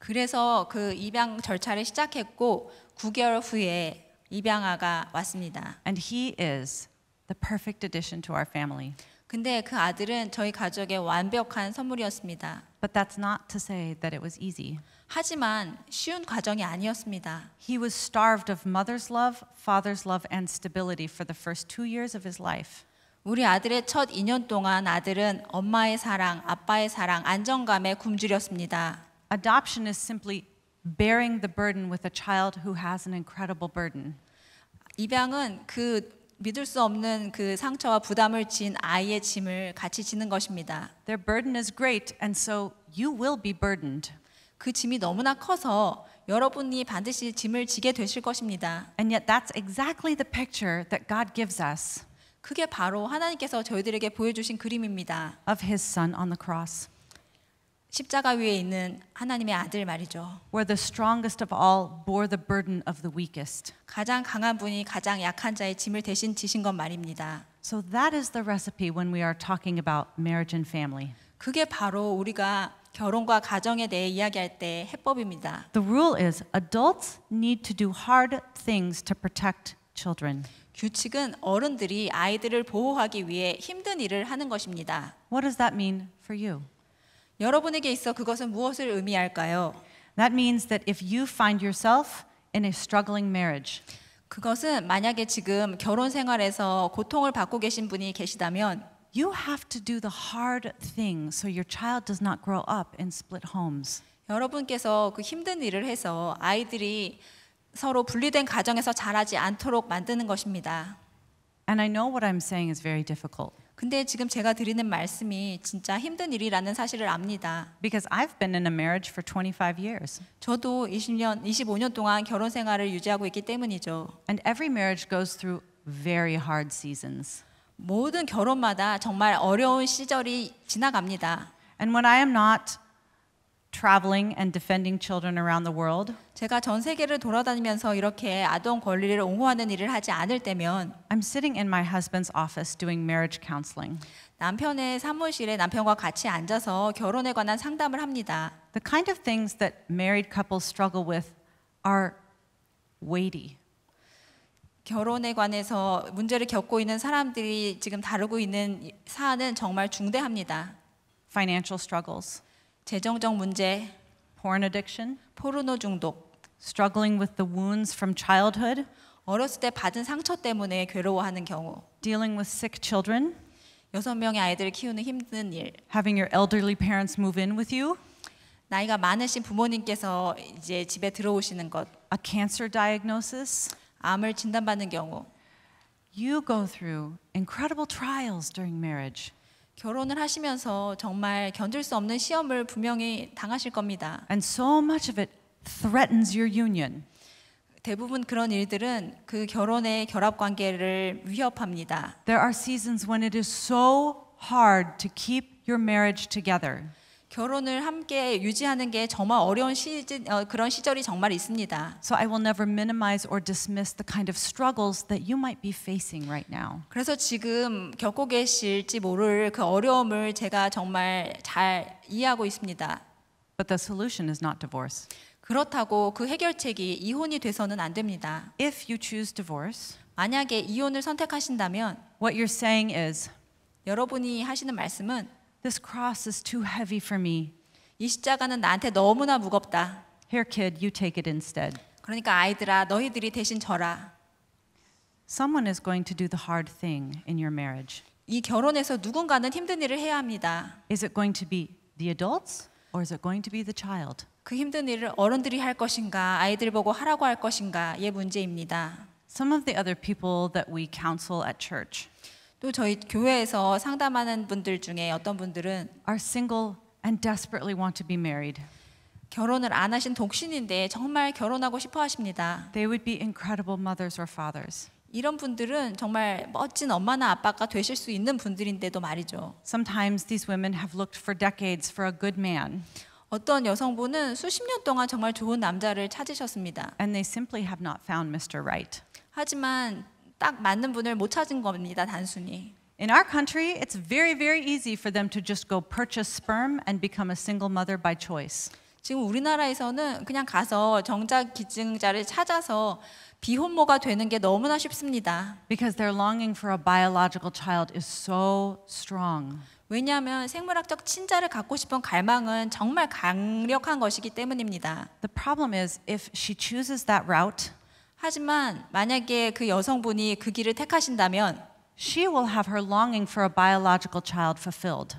그래서 그 입양 절차를 시작했고 9개월 후에 입양아가 왔습니다. And he is the perfect addition to our family. 근데 그 아들은 저희 가족의 완벽한 선물이었습니다. But that's not to say that it was easy. 하지만 쉬운 과정이 아니었습니다. He was starved of mother's love, father's love and stability for the first 2 years of his life. 우리 아들의 첫 2년 동안 아들은 엄마의 사랑, 아빠의 사랑, 안정감에 굶주렸습니다. adoption is simply bearing the burden with a child who has an incredible burden. 입양은 그 믿을 수 없는 그 상처와 부담을 진 아이의 짐을 같이 지는 것입니다. Their burden is great and so you will be burdened. 그 짐이 너무나 커서 여러분이 반드시 짐을 지게 되실 것입니다. And yet that's exactly the picture that God gives us. 그게 바로 하나님께서 저희들에게 보여주신 그림입니다. Of His Son on the cross. 십자가 위에 있는 하나님의 아들 말이죠. Where the strongest of all bore the burden of the weakest. 가장 강한 분이 가장 약한 자의 짐을 대신 지신 것 말입니다. So that is the recipe when we are talking about marriage and family. 그게 바로 우리가 결혼과 가정에 대해 이야기할 때 해법입니다. The rule is adults need to do hard things to protect children. 규칙은 어른들이 아이들을 보호하기 위해 힘든 일을 하는 것입니다. What does that mean for you? 여러분에게 있어 그것은 무엇을 의미할까요? That means that if you find yourself in a struggling marriage. 그것은 만약에 지금 결혼 생활에서 고통을 받고 계신 분이 계시다면 you have to do the hard thing so your child does not grow up in split homes. 여러분께서 그 힘든 일을 해서 아이들이 서로 분리된 가정에서 자라지 않도록 만드는 것입니다. And I know what I'm saying is very difficult. 근데 지금 제가 드리는 말씀이 진짜 힘든 일이라는 사실을 압니다. Because I've been in a marriage for 25 years. 저도 20년 25년 동안 결혼 생활을 유지하고 있기 때문이죠. And every marriage goes through very hard seasons. 모든 결혼마다 정말 어려운 시절이 지나갑니다. And when I am not traveling and defending children around the world. 제가 전 세계를 돌아다니면서 이렇게 아동 권리를 옹호하는 일을 하지 않을 때면 I'm sitting in my husband's office doing marriage counseling. 남편의 사무실에 남편과 같이 앉아서 결혼에 관한 상담을 합니다. The kind of things that married couples struggle with are weighty. 결혼에 관해서 문제를 겪고 있는 사람들이 지금 다루고 있는 사안은 정말 중대합니다. Financial struggles. 재정적 문제, porn addiction, 포르노 중독, struggling with the wounds from childhood, 어렸을 때 받은 상처 때문에 괴로워하는 경우, dealing with sick children, 여섯 명의 아이들을 키우는 힘든 일, having your elderly parents move in with you, 나이가 많으신 부모님께서 이제 집에 들어오시는 것, a cancer diagnosis, 암을 진단받는 경우, you go through incredible trials during marriage. 결혼을 하시면서 정말 견딜 수 없는 시험을 분명히 당하실 겁니다. And so much of it threatens your union. 대부분 그런 일들은 그 결혼의 결합 관계를 위협합니다. There are seasons when it is so hard to keep your marriage together. 결혼을 함께 유지하는 게 정말 어려운 시즌 어, 그런 시절이 정말 있습니다. So I will never minimize or dismiss the kind of struggles that you might be facing right now. 그래서 지금 겪고 계실지 모를 그 어려움을 제가 정말 잘 이해하고 있습니다. But the solution is not divorce. 그렇다고 그 해결책이 이혼이 돼서는 안 됩니다. If you choose divorce, 만약에 이혼을 선택하신다면 what you're saying is 여러분이 하시는 말씀은 This cross is too heavy for me. 이 십자가는 나한테 너무나 무겁다. Here, kid, you take it instead. 그러니까 아이들아, 너희들이 대신 져라. Someone is going to do the hard thing in your marriage. 이 결혼에서 누군가는 힘든 일을 해야 합니다. Is it going to be the adults or is it going to be the child? 그 힘든 일을 어른들이 할 것인가, 아이들 보고 하라고 할 것인가, 것인가의 문제입니다. Some of the other people that we counsel at church. 또 저희 교회에서 상담하는 분들 중에 어떤 분들은 are single and desperately want to be married. 결혼을 안 하신 독신인데 정말 결혼하고 싶어 하십니다. They would be incredible mothers or fathers. 이런 분들은 정말 멋진 엄마나 아빠가 되실 수 있는 분들인데도 말이죠. Sometimes these women have looked for decades for a good man. 어떤 여성분은 수십 년 동안 정말 좋은 남자를 찾으셨습니다. And they simply have not found Mr. Right. 하지만 딱 맞는 분을 못 찾은 겁니다, 단순히. In our country, it's very, very easy for them to just go purchase sperm and become a single mother by choice. 지금 우리나라에서는 그냥 가서 정작 기증자를 찾아서 비혼모가 되는 게 너무나 쉽습니다. Because their longing for a biological child is so strong. 왜냐하면 생물학적 친자를 갖고 싶은 갈망은 정말 강력한 것이기 때문입니다. The problem is if she chooses that route. 하지만 만약에 그 여성분이 그 길을 택하신다면 she will have her longing for a biological child fulfilled.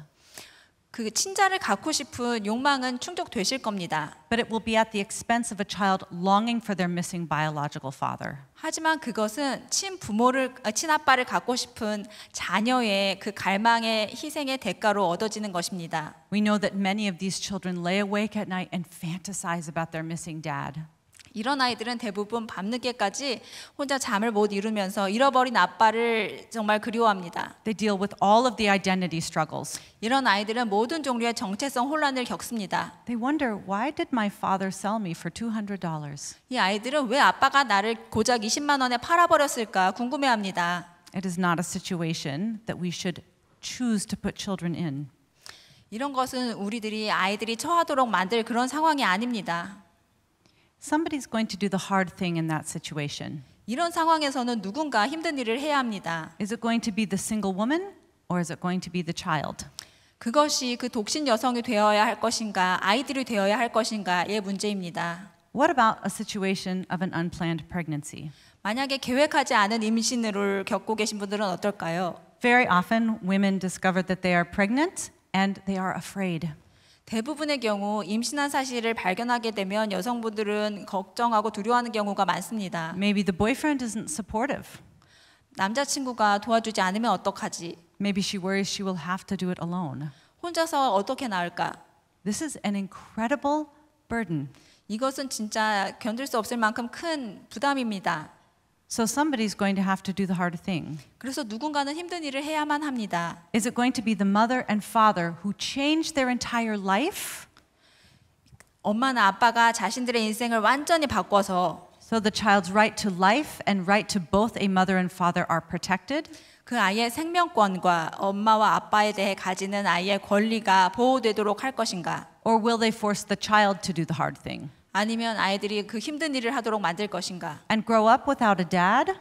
그 친자를 갖고 싶은 욕망은 충족되실 겁니다. But it will be at the expense of a child longing for their missing biological father. 하지만 그것은 친부모를 친아빠를 갖고 싶은 자녀의 그 갈망의 희생의 대가로 얻어지는 것입니다. We know that many of these children lay awake at night and fantasize about their missing dad. 이런 아이들은 대부분 밤늦게까지 혼자 잠을 못 이루면서 잃어버린 아빠를 정말 그리워합니다. They deal with all of the identity struggles. 이런 아이들은 모든 종류의 정체성 혼란을 겪습니다. They wonder why did my father sell me for $200? 이 아이들은 왜 아빠가 나를 고작 20만 원에 팔아 버렸을까 궁금해합니다. It is not a situation that we should choose to put children in. 이런 것은 우리들이 아이들이 처하도록 만들 그런 상황이 아닙니다. Somebody's going to do the hard thing in that situation. 이런 상황에서는 누군가 힘든 일을 해야 합니다. Is it going to be the single woman or is it going to be the child? 그것이 그 독신 여성이 되어야 할 것인가, 아이들이 되어야 할 것인가의 문제입니다. What about a situation of an unplanned pregnancy? 만약에 계획하지 않은 임신을 겪고 계신 분들은 어떨까요? Very often women discover that they are pregnant and they are afraid. 대부분의 경우 임신한 사실을 발견하게 되면 여성분들은 걱정하고 두려워하는 경우가 많습니다. Maybe the boyfriend isn't supportive. 남자친구가 도와주지 않으면 어떡하지? Maybe she worries she will have to do it alone. 혼자서 어떻게 나을까? This is an incredible burden. 이것은 진짜 견딜 수 없을 만큼 큰 부담입니다. So somebody's going to have to do the hard thing. 그래서 누군가는 힘든 일을 해야만 합니다. Is it going to be the mother and father who change their entire life? 엄마나 아빠가 자신들의 인생을 완전히 바꿔서 So the child's right to life and right to both a mother and father are protected. 그 아이의 생명권과 엄마와 아빠에 대해 가지는 아이의 권리가 보호되도록 할 것인가? Or will they force the child to do the hard thing? 아니면 아이들이 그 힘든 일을 하도록 만들 것인가? And grow up without a dad?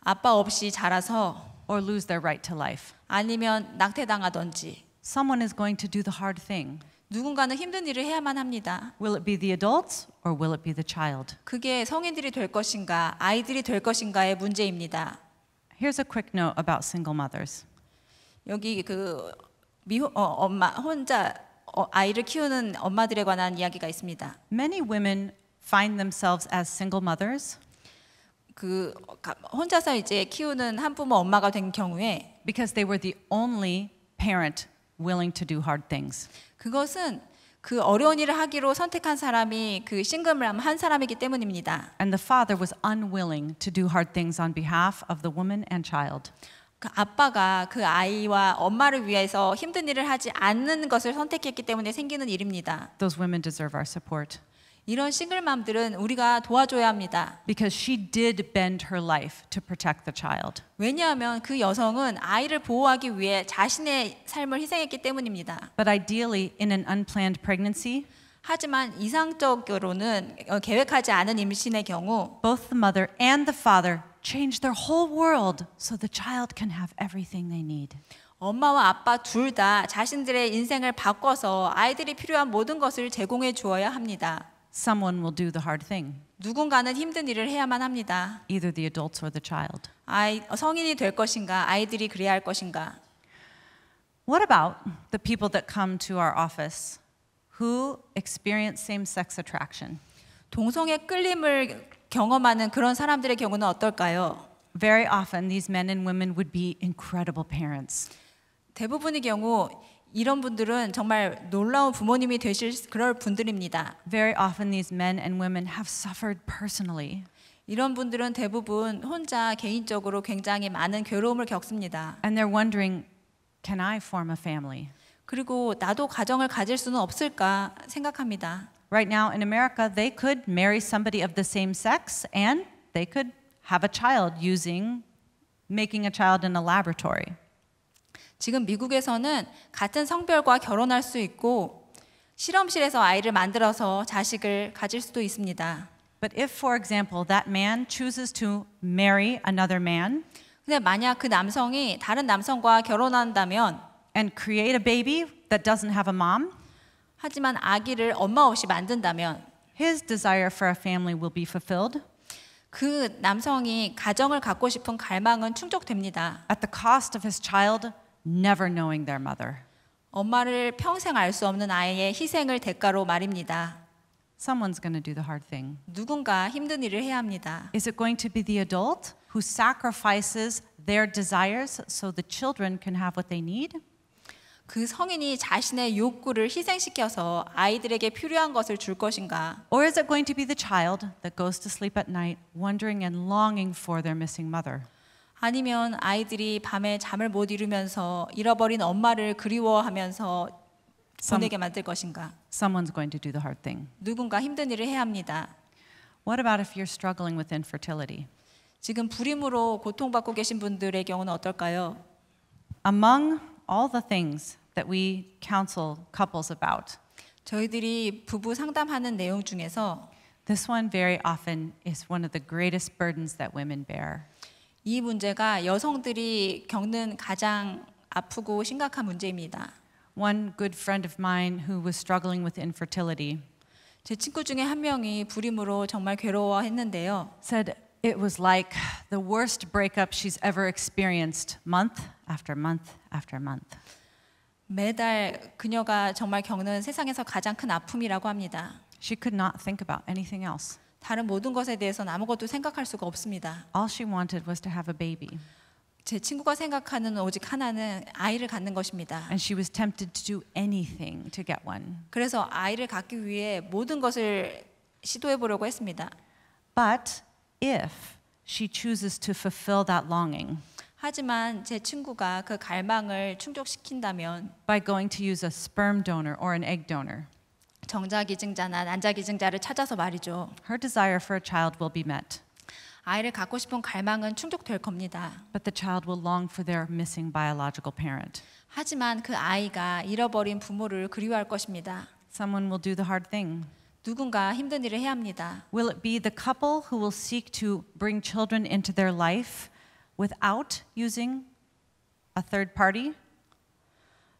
아빠 없이 자라서 or lose their right to life. 아니면 낙태당하든지. Someone is going to do the hard thing. 누군가는 힘든 일을 해야만 합니다. Will it be the adults or will it be the child? 그게 성인들이 될 것인가 아이들이 될 것인가의 문제입니다. Here's a quick note about single mothers. 여기 그 미혼 어, 엄마 혼자 아이를 키우는 엄마들에 관한 이야기가 있습니다. Many women find themselves as single mothers. 그 혼자서 이제 키우는 한부모 엄마가 된 경우에 because they were the only parent willing to do hard things. 그것은 그 어려운 일을 하기로 선택한 사람이 그 싱글맘 한 사람이기 때문입니다. And the father was unwilling to do hard things on behalf of the woman and child. 그 아빠가 그 아이와 엄마를 위해서 힘든 일을 하지 않는 것을 선택했기 때문에 생기는 일입니다. Those women deserve our support. 이런 싱글맘들은 우리가 도와줘야 합니다. Because she did bend her life to protect the child. 왜냐하면 그 여성은 아이를 보호하기 위해 자신의 삶을 희생했기 때문입니다. But ideally in an unplanned pregnancy 하지만 이상적으로는 계획하지 않은 임신의 경우 both the mother and the father change their whole world so the child can have everything they need. 엄마와 아빠 둘 다 자신들의 인생을 바꿔서 아이들이 필요한 모든 것을 제공해 주어야 합니다. Someone will do the hard thing. 누군가는 힘든 일을 해야만 합니다. Either the adults or the child. 아이 성인이 될 것인가 아이들이 그래야 할 것인가? What about the people that come to our office who experience same-sex attraction? 동성애 끌림을 경험하는 그런 사람들의 경우는 어떨까요? Very often these men and women would be incredible parents. 대부분의 경우 이런 분들은 정말 놀라운 부모님이 되실 그럴 분들입니다. Very often these men and women have suffered personally. 이런 분들은 대부분 혼자 개인적으로 굉장히 많은 괴로움을 겪습니다. And they're wondering, can I form a family? 그리고 나도 가정을 가질 수는 없을까 생각합니다. Right now in America, they could marry somebody of the same sex and they could have a child using making a child in a laboratory. 지금 미국에서는 같은 성별과 결혼할 수 있고 실험실에서 아이를 만들어서 자식을 가질 수도 있습니다. But if for example that man chooses to marry another man 근데 만약 그 남성이 다른 남성과 결혼한다면 and create a baby that doesn't have a mom 하지만 아기를 엄마 없이 만든다면 his desire for a family will be fulfilled. 그 남성이 가정을 갖고 싶은 갈망은 충족됩니다. At the cost of his child never knowing their mother. 엄마를 평생 없는 아이의 희생을 대가로 말입니다. Someone's going to do the hard thing. 누군가 힘든 일을 해야 합니다. Is it going to be the adult who sacrifices their desires so the children can have what they need? 그 성인이 자신의 욕구를 희생시켜서 아이들에게 필요한 것을 줄 것인가? Or is it going to be the child that goes to sleep at night wondering and longing for their missing mother? 아니면 아이들이 밤에 잠을 못 이루면서 잃어버린 엄마를 그리워하면서 Some, 보내게 만들 것인가? Someone's going to do the hard thing. 누군가 힘든 일을 해야 합니다. What about if you're struggling with infertility? 지금 불임으로 고통받고 계신 분들의 경우는 어떨까요? Among all the things that we counsel couples about. 저희들이 부부 상담하는 내용 중에서 This one very often is one of the greatest burdens that women bear. 이 문제가 여성들이 겪는 가장 아프고 심각한 문제입니다. One good friend of mine who was struggling with infertility 제 친구 중에 한 명이 불임으로 정말 괴로워했는데요. said it was like the worst breakup she's ever experienced, month after month after month. 매달 그녀가 정말 겪는 세상에서 가장 큰 아픔이라고 합니다. She could not think about anything else. 다른 모든 것에 대해서 아무것도 생각할 수가 없습니다. All she wanted was to have a baby. 제 친구가 생각하는 오직 하나는 아이를 갖는 것입니다. And she was tempted to do anything to get one. 그래서 아이를 갖기 위해 모든 것을 시도해 보려고 했습니다. But if she chooses to fulfill that longing. 하지만 제 친구가 그 갈망을 충족시킨다면 by going to use a sperm donor or an egg donor. 정자 기증자나 난자 기증자를 찾아서 말이죠. Her desire for a child will be met. 아이를 갖고 싶은 갈망은 충족될 겁니다. But the child will long for their missing biological parent. 하지만 그 아이가 잃어버린 부모를 그리워할 것입니다. Someone will do the hard thing. 누군가 힘든 일을 해야 합니다. Will it be the couple who will seek to bring children into their life without using a third party?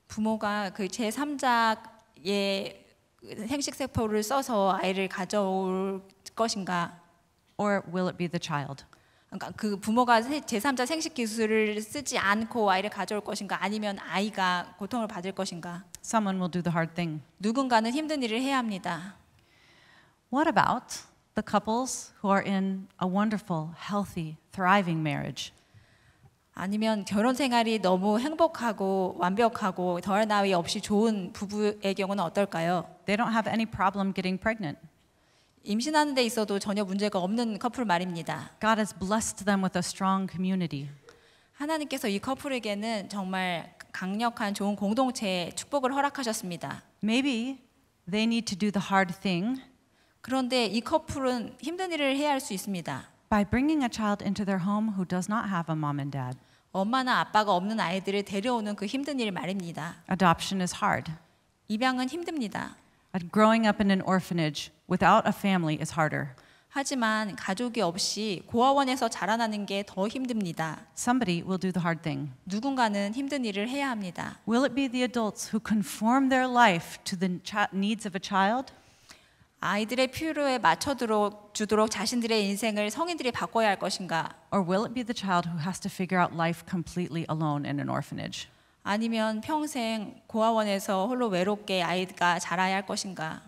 부모가 그 제3자의 생식 세포를 써서 아이를 가져올 것인가? Or will it be the child? 그러니까 그 부모가 제3자 생식 기술을 쓰지 않고 아이를 가져올 것인가 아니면 아이가 고통을 받을 것인가? Someone will do the hard thing. 누군가는 힘든 일을 해야 합니다. What about the couples who are in a wonderful, healthy, thriving marriage? 아니면 결혼 생활이 너무 행복하고 완벽하고 덜 나위 없이 좋은 부부의 경우는 어떨까요? They don't have any problem getting pregnant. 임신하는 데 있어도 전혀 문제가 없는 커플 말입니다. God has blessed them with a strong community. 하나님께서 이 커플에게는 정말 강력한 좋은 공동체의 축복을 허락하셨습니다. Maybe they need to do the hard thing 그런데 이 커플은 힘든 일을 해야 할 있습니다. By bringing a child into their home who does not have a mom and dad. 엄마나 아빠가 없는 아이들을 데려오는 그 힘든 일 말입니다. Adoption is hard. 입양은 힘듭니다. Growing up in an orphanage without a family is harder. 하지만 가족이 없이 고아원에서 자라나는 게 더 힘듭니다. Somebody will do the hard thing. 누군가는 힘든 일을 해야 합니다. Will it be the adults who conform their life to the needs of a child? 아이들의 필요에 맞춰 주도록 자신들의 인생을 성인들이 바꿔야 할 것인가? Or will it be the child who has to figure out life completely alone in an orphanage? 아니면 평생 고아원에서 홀로 외롭게 아이가 자라야 할 것인가?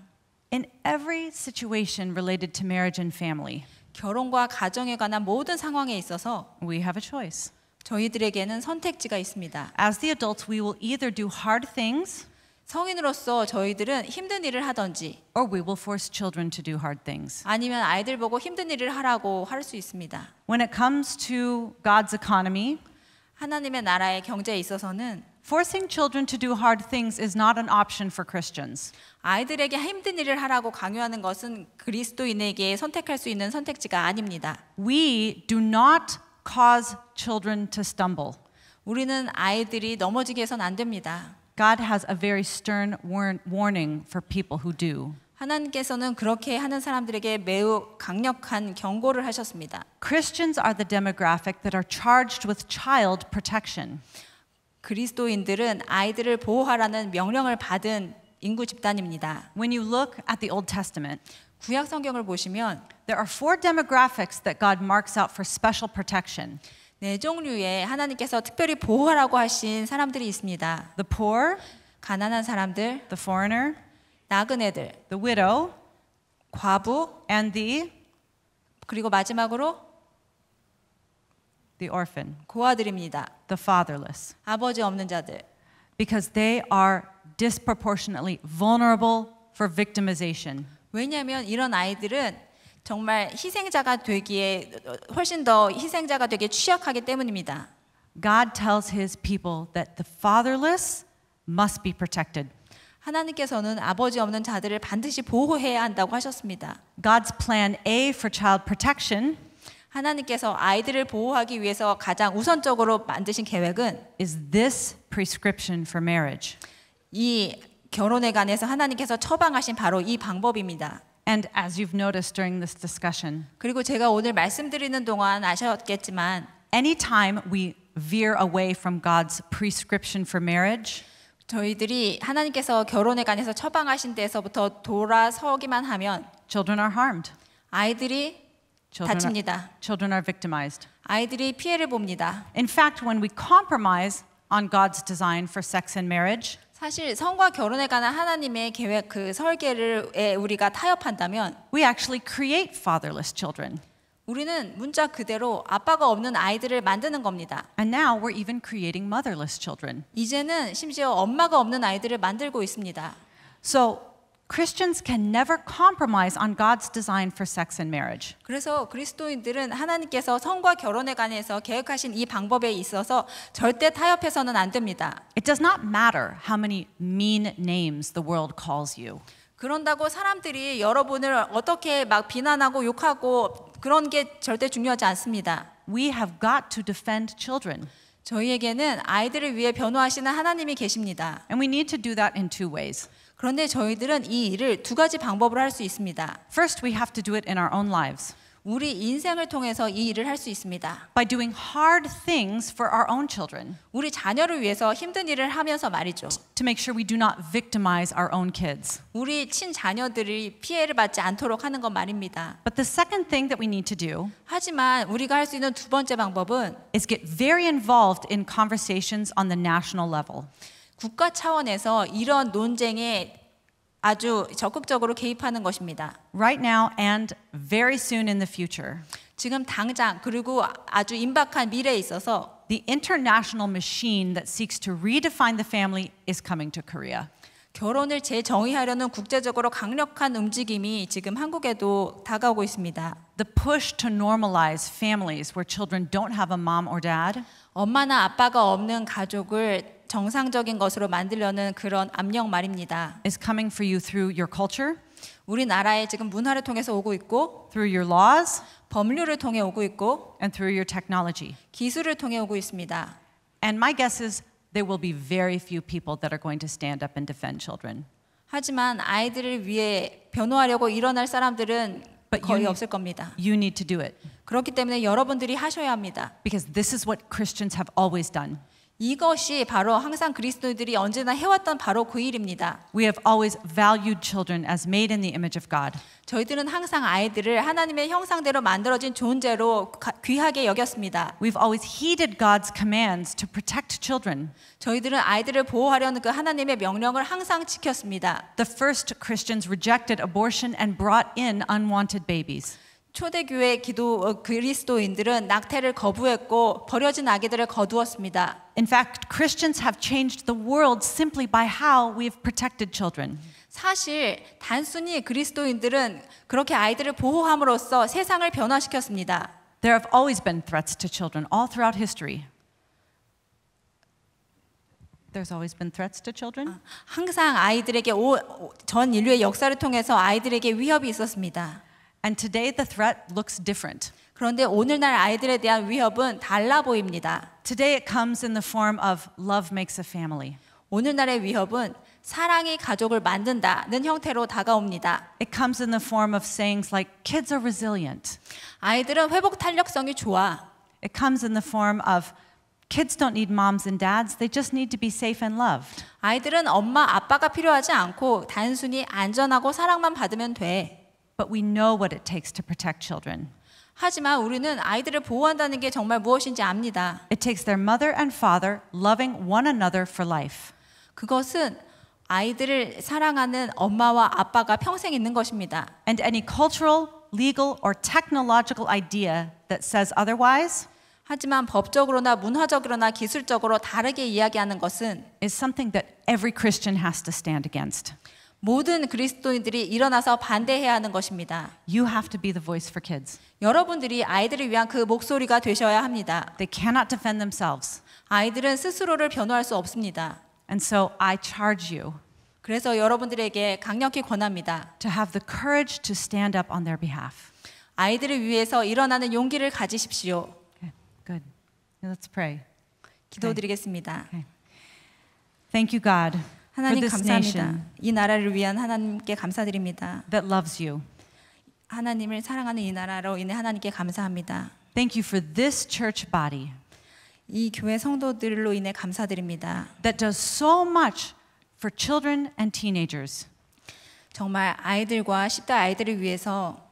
In every situation related to marriage and family, 결혼과 가정에 관한 모든 상황에 있어서 we have a choice. 저희들에게는 선택지가 있습니다. As the adults, we will either do hard things 성인으로서 저희들은 힘든 일을 하든지 or we will force children to do hard things. 아니면 아이들 보고 힘든 일을 하라고 할 수 있습니다. When it comes to God's economy, 하나님의 나라의 경제에 있어서는 forcing children to do hard things is not an option for Christians. 아이들에게 힘든 일을 하라고 강요하는 것은 그리스도인에게 선택할 수 있는 선택지가 아닙니다. We do not cause children to stumble. 우리는 아이들이 넘어지게 해선 안 됩니다. God has a very stern warning for people who do. 하나님께서는 그렇게 하는 사람들에게 매우 강력한 경고를 하셨습니다. Christians are the demographic that are charged with child protection. 그리스도인들은 아이들을 보호하라는 명령을 받은 인구 집단입니다. When you look at the Old Testament, 구약 성경을 보시면 there are four demographics that God marks out for special protection. 네 종류의 하나님께서 특별히 보호하라고 하신 사람들이 있습니다. The poor, 가난한 사람들, the foreigner, 나그네들, the widow, 과부, and the 그리고 마지막으로 the orphan, 고아들입니다. the fatherless, 아버지 없는 자들. Because they are disproportionately vulnerable for victimization. 왜냐하면 이런 아이들은 정말 희생자가 되기에 훨씬 더 희생자가 되기에 취약하기 때문입니다. God tells his people that the fatherless must be protected. 하나님께서는 아버지 없는 자들을 반드시 보호해야 한다고 하셨습니다. God's plan A for child protection 하나님께서 아이들을 보호하기 위해서 가장 우선적으로 만드신 계획은 is this prescription for marriage. 이 결혼에 관해서 하나님께서 처방하신 바로 이 방법입니다. And as you've noticed during this discussion, 그리고 제가 오늘 말씀드리는 동안 아셨겠지만 anytime we veer away from God's prescription for marriage, 저희들이 하나님께서 결혼에 관해서 처방하신 데서부터 돌아서기만 하면 children are harmed. 아이들이 Children are, children are victimized. 아이들이 피해를 봅니다. In fact, when we compromise on God's design for sex and marriage, 사실 성과 결혼에 관한 하나님의 계획 그 설계를 우리가 타협한다면 we actually create fatherless children. 우리는 문자 그대로 아빠가 없는 아이들을 만드는 겁니다. And now we're even creating motherless children. 이제는 심지어 엄마가 없는 아이들을 만들고 있습니다. So Christians can never compromise on God's design for sex and marriage. 그래서 그리스도인들은 하나님께서 성과 결혼에 관해서 계획하신 이 방법에 있어서 절대 타협해서는 안 됩니다. It does not matter how many mean names the world calls you. 그런다고 사람들이 여러분을 어떻게 막 비난하고 욕하고 그런 게 절대 중요하지 않습니다. We have got to defend children. 저희에게는 아이들을 위해 변호하시는 하나님이 계십니다. And we need to do that in two ways. 그런데 저희들은 이 일을 두 가지 방법으로 할 수 있습니다. First, we have to do it in our own lives. 우리 인생을 통해서 이 일을 할 수 있습니다. By doing hard things for our own children. 우리 자녀를 위해서 힘든 일을 하면서 말이죠. To make sure we do not victimize our own kids. 우리 친자녀들이 피해를 받지 않도록 하는 건 말입니다. But the second thing that we need to do. 하지만 우리가 할 수 있는 두 번째 방법은 is get very involved in conversations on the national level. 국가 차원에서 이런 논쟁에 아주 적극적으로 개입하는 것입니다. Right now and very soon in the future. 지금 당장 그리고 아주 임박한 미래에 있어서 the international machine that seeks to redefine the family is coming to Korea. 결혼을 재정의하려는 국제적으로 강력한 움직임이 지금 한국에도 다가오고 있습니다. The push to normalize families where children don't have a mom or dad. 엄마나 아빠가 없는 가족을 정상적인 것으로 만들려는 그런 압력 말입니다. Is coming for you through your culture. 우리나라에 지금 문화를 통해서 오고 있고 through your laws 법률을 통해 오고 있고 and through your technology 기술을 통해 오고 있습니다. And my guess is there will be very few people that are going to stand up and defend children. 하지만 아이들을 위해 변호하려고 일어날 사람들은 But 거의 you, 없을 겁니다. You need to do it. 그렇기 때문에 여러분들이 하셔야 합니다. Because this is what Christians have always done. 이것이 바로 항상 그리스도인들이 언제나 해왔던 바로 그 일입니다. We have always valued children as made in the image of God. 저희들은 항상 아이들을 하나님의 형상대로 만들어진 존재로 귀하게 여겼습니다. We've always heeded God's commands to protect children. 저희들은 아이들을 보호하려는 그 하나님의 명령을 항상 지켰습니다. The first Christians rejected abortion and brought in unwanted babies. 초대교회 기도 그리스도인들은 낙태를 거부했고 버려진 아기들을 거두었습니다. In fact, Christians have changed the world simply by how we've protected children. 사실 단순히 그리스도인들은 그렇게 아이들을 보호함으로써 세상을 변화시켰습니다. There have always been threats to children all throughout history. There's always been threats to children. 항상 아이들에게 오, 전 인류의 역사를 통해서 아이들에게 위협이 있었습니다. And today the threat looks different. 그런데 오늘날 아이들에 대한 위협은 달라 보입니다. Today it comes in the form of love makes a family. 오늘날의 위협은 사랑이 가족을 만든다는 형태로 다가옵니다. It comes in the form of sayings like kids are resilient. 아이들은 회복 탄력성이 좋아. It comes in the form of kids don't need moms and dads. They just need to be safe and loved. 아이들은 엄마 아빠가 필요하지 않고 단순히 안전하고 사랑만 받으면 돼. but we know what it takes to protect children. 하지만 우리는 아이들을 보호한다는 게 정말 무엇인지 압니다. It takes their mother and father loving one another for life. 그것은 아이들을 사랑하는 엄마와 아빠가 평생 있는 것입니다. And any cultural, legal or technological idea that says otherwise 하지만 법적으로나 문화적으로나 기술적으로 다르게 이야기하는 것은 is something that every Christian has to stand against. 모든 그리스도인들이 일어나서 반대해야 하는 것입니다. You have to be the voice for kids. 여러분들이 아이들을 위한 그 목소리가 되셔야 합니다. They cannot defend themselves. 아이들은 스스로를 변호할 수 없습니다. And so I charge you. 그래서 여러분들에게 강력히 권합니다. To have the courage to stand up on their behalf. 아이들을 위해서 일어나는 용기를 가지십시오. Okay. Good. Let's pray. 기도드리겠습니다. Okay. Thank you God. 하나님 감사합니다. 이 나라를 위한 하나님께 감사드립니다. That loves you. 하나님을 사랑하는 이 나라로 인해 하나님께 감사합니다. Thank you for this church body. 이 교회 성도들로 인해 감사드립니다. That does so much for children and teenagers. 정말 아이들과 십대 아이들을 위해서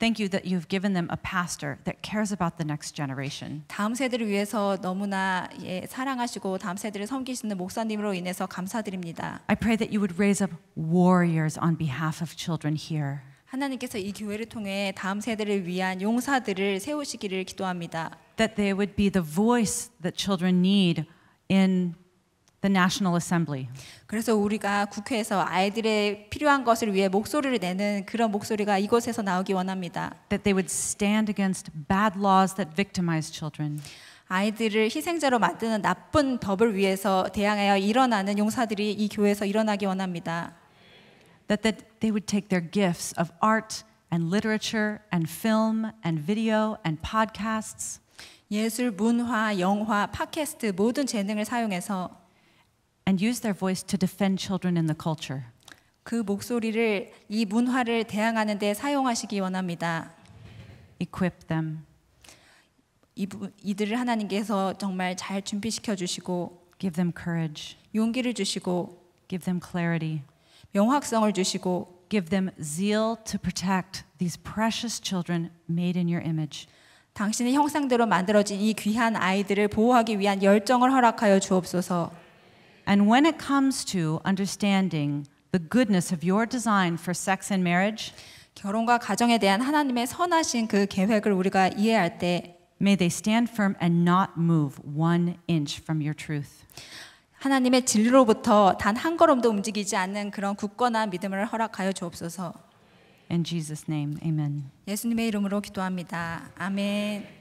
Thank you that you've given them a pastor that cares about the next generation. 다음 세대를 위해서 너무나 예, 사랑하시고 다음 세대를 섬기시는 목사님으로 인해서 감사드립니다. I pray that you would raise up warriors on behalf of children here. 하나님께서 이 교회를 통해 다음 세대를 위한 용사들을 세우시기를 기도합니다. That they would be the voice that children need in the National Assembly. 그래서 우리가 국회에서 아이들의 필요한 것을 위해 목소리를 내는 그런 목소리가 이곳에서 나오기 원합니다. That they would stand against bad laws that victimize children. 아이들을 희생자로 만드는 나쁜 법을 위해서 대항하여 일어나는 용사들이 이 교회에서 일어나기 원합니다. That, that they would take their gifts of art and literature and film and video and podcasts 예술, 문화, 영화, 팟캐스트 모든 재능을 사용해서 and use their voice to defend children in the culture. 그 목소리를 이 문화를 대항하는 데 사용하시기 원합니다. Equip them. 이부, 이들을 하나님께서 정말 잘 준비시켜 주시고 give them courage. 용기를 주시고 give them clarity. 명확성을 주시고 give them zeal to protect these precious children made in your image. 당신의 형상대로 만들어진 이 귀한 아이들을 보호하기 위한 열정을 허락하여 주옵소서. And when it comes to understanding the goodness of your design for sex and marriage, 결혼과 가정에 대한 하나님의 선하신 그 계획을 우리가 이해할 때 May they stand firm and not move one inch from your truth. 하나님의 진리로부터 단 한 걸음도 움직이지 않는 그런 굳건한 믿음을 허락하여 주옵소서. In Jesus name. Amen. 예수님의 이름으로 기도합니다. 아멘.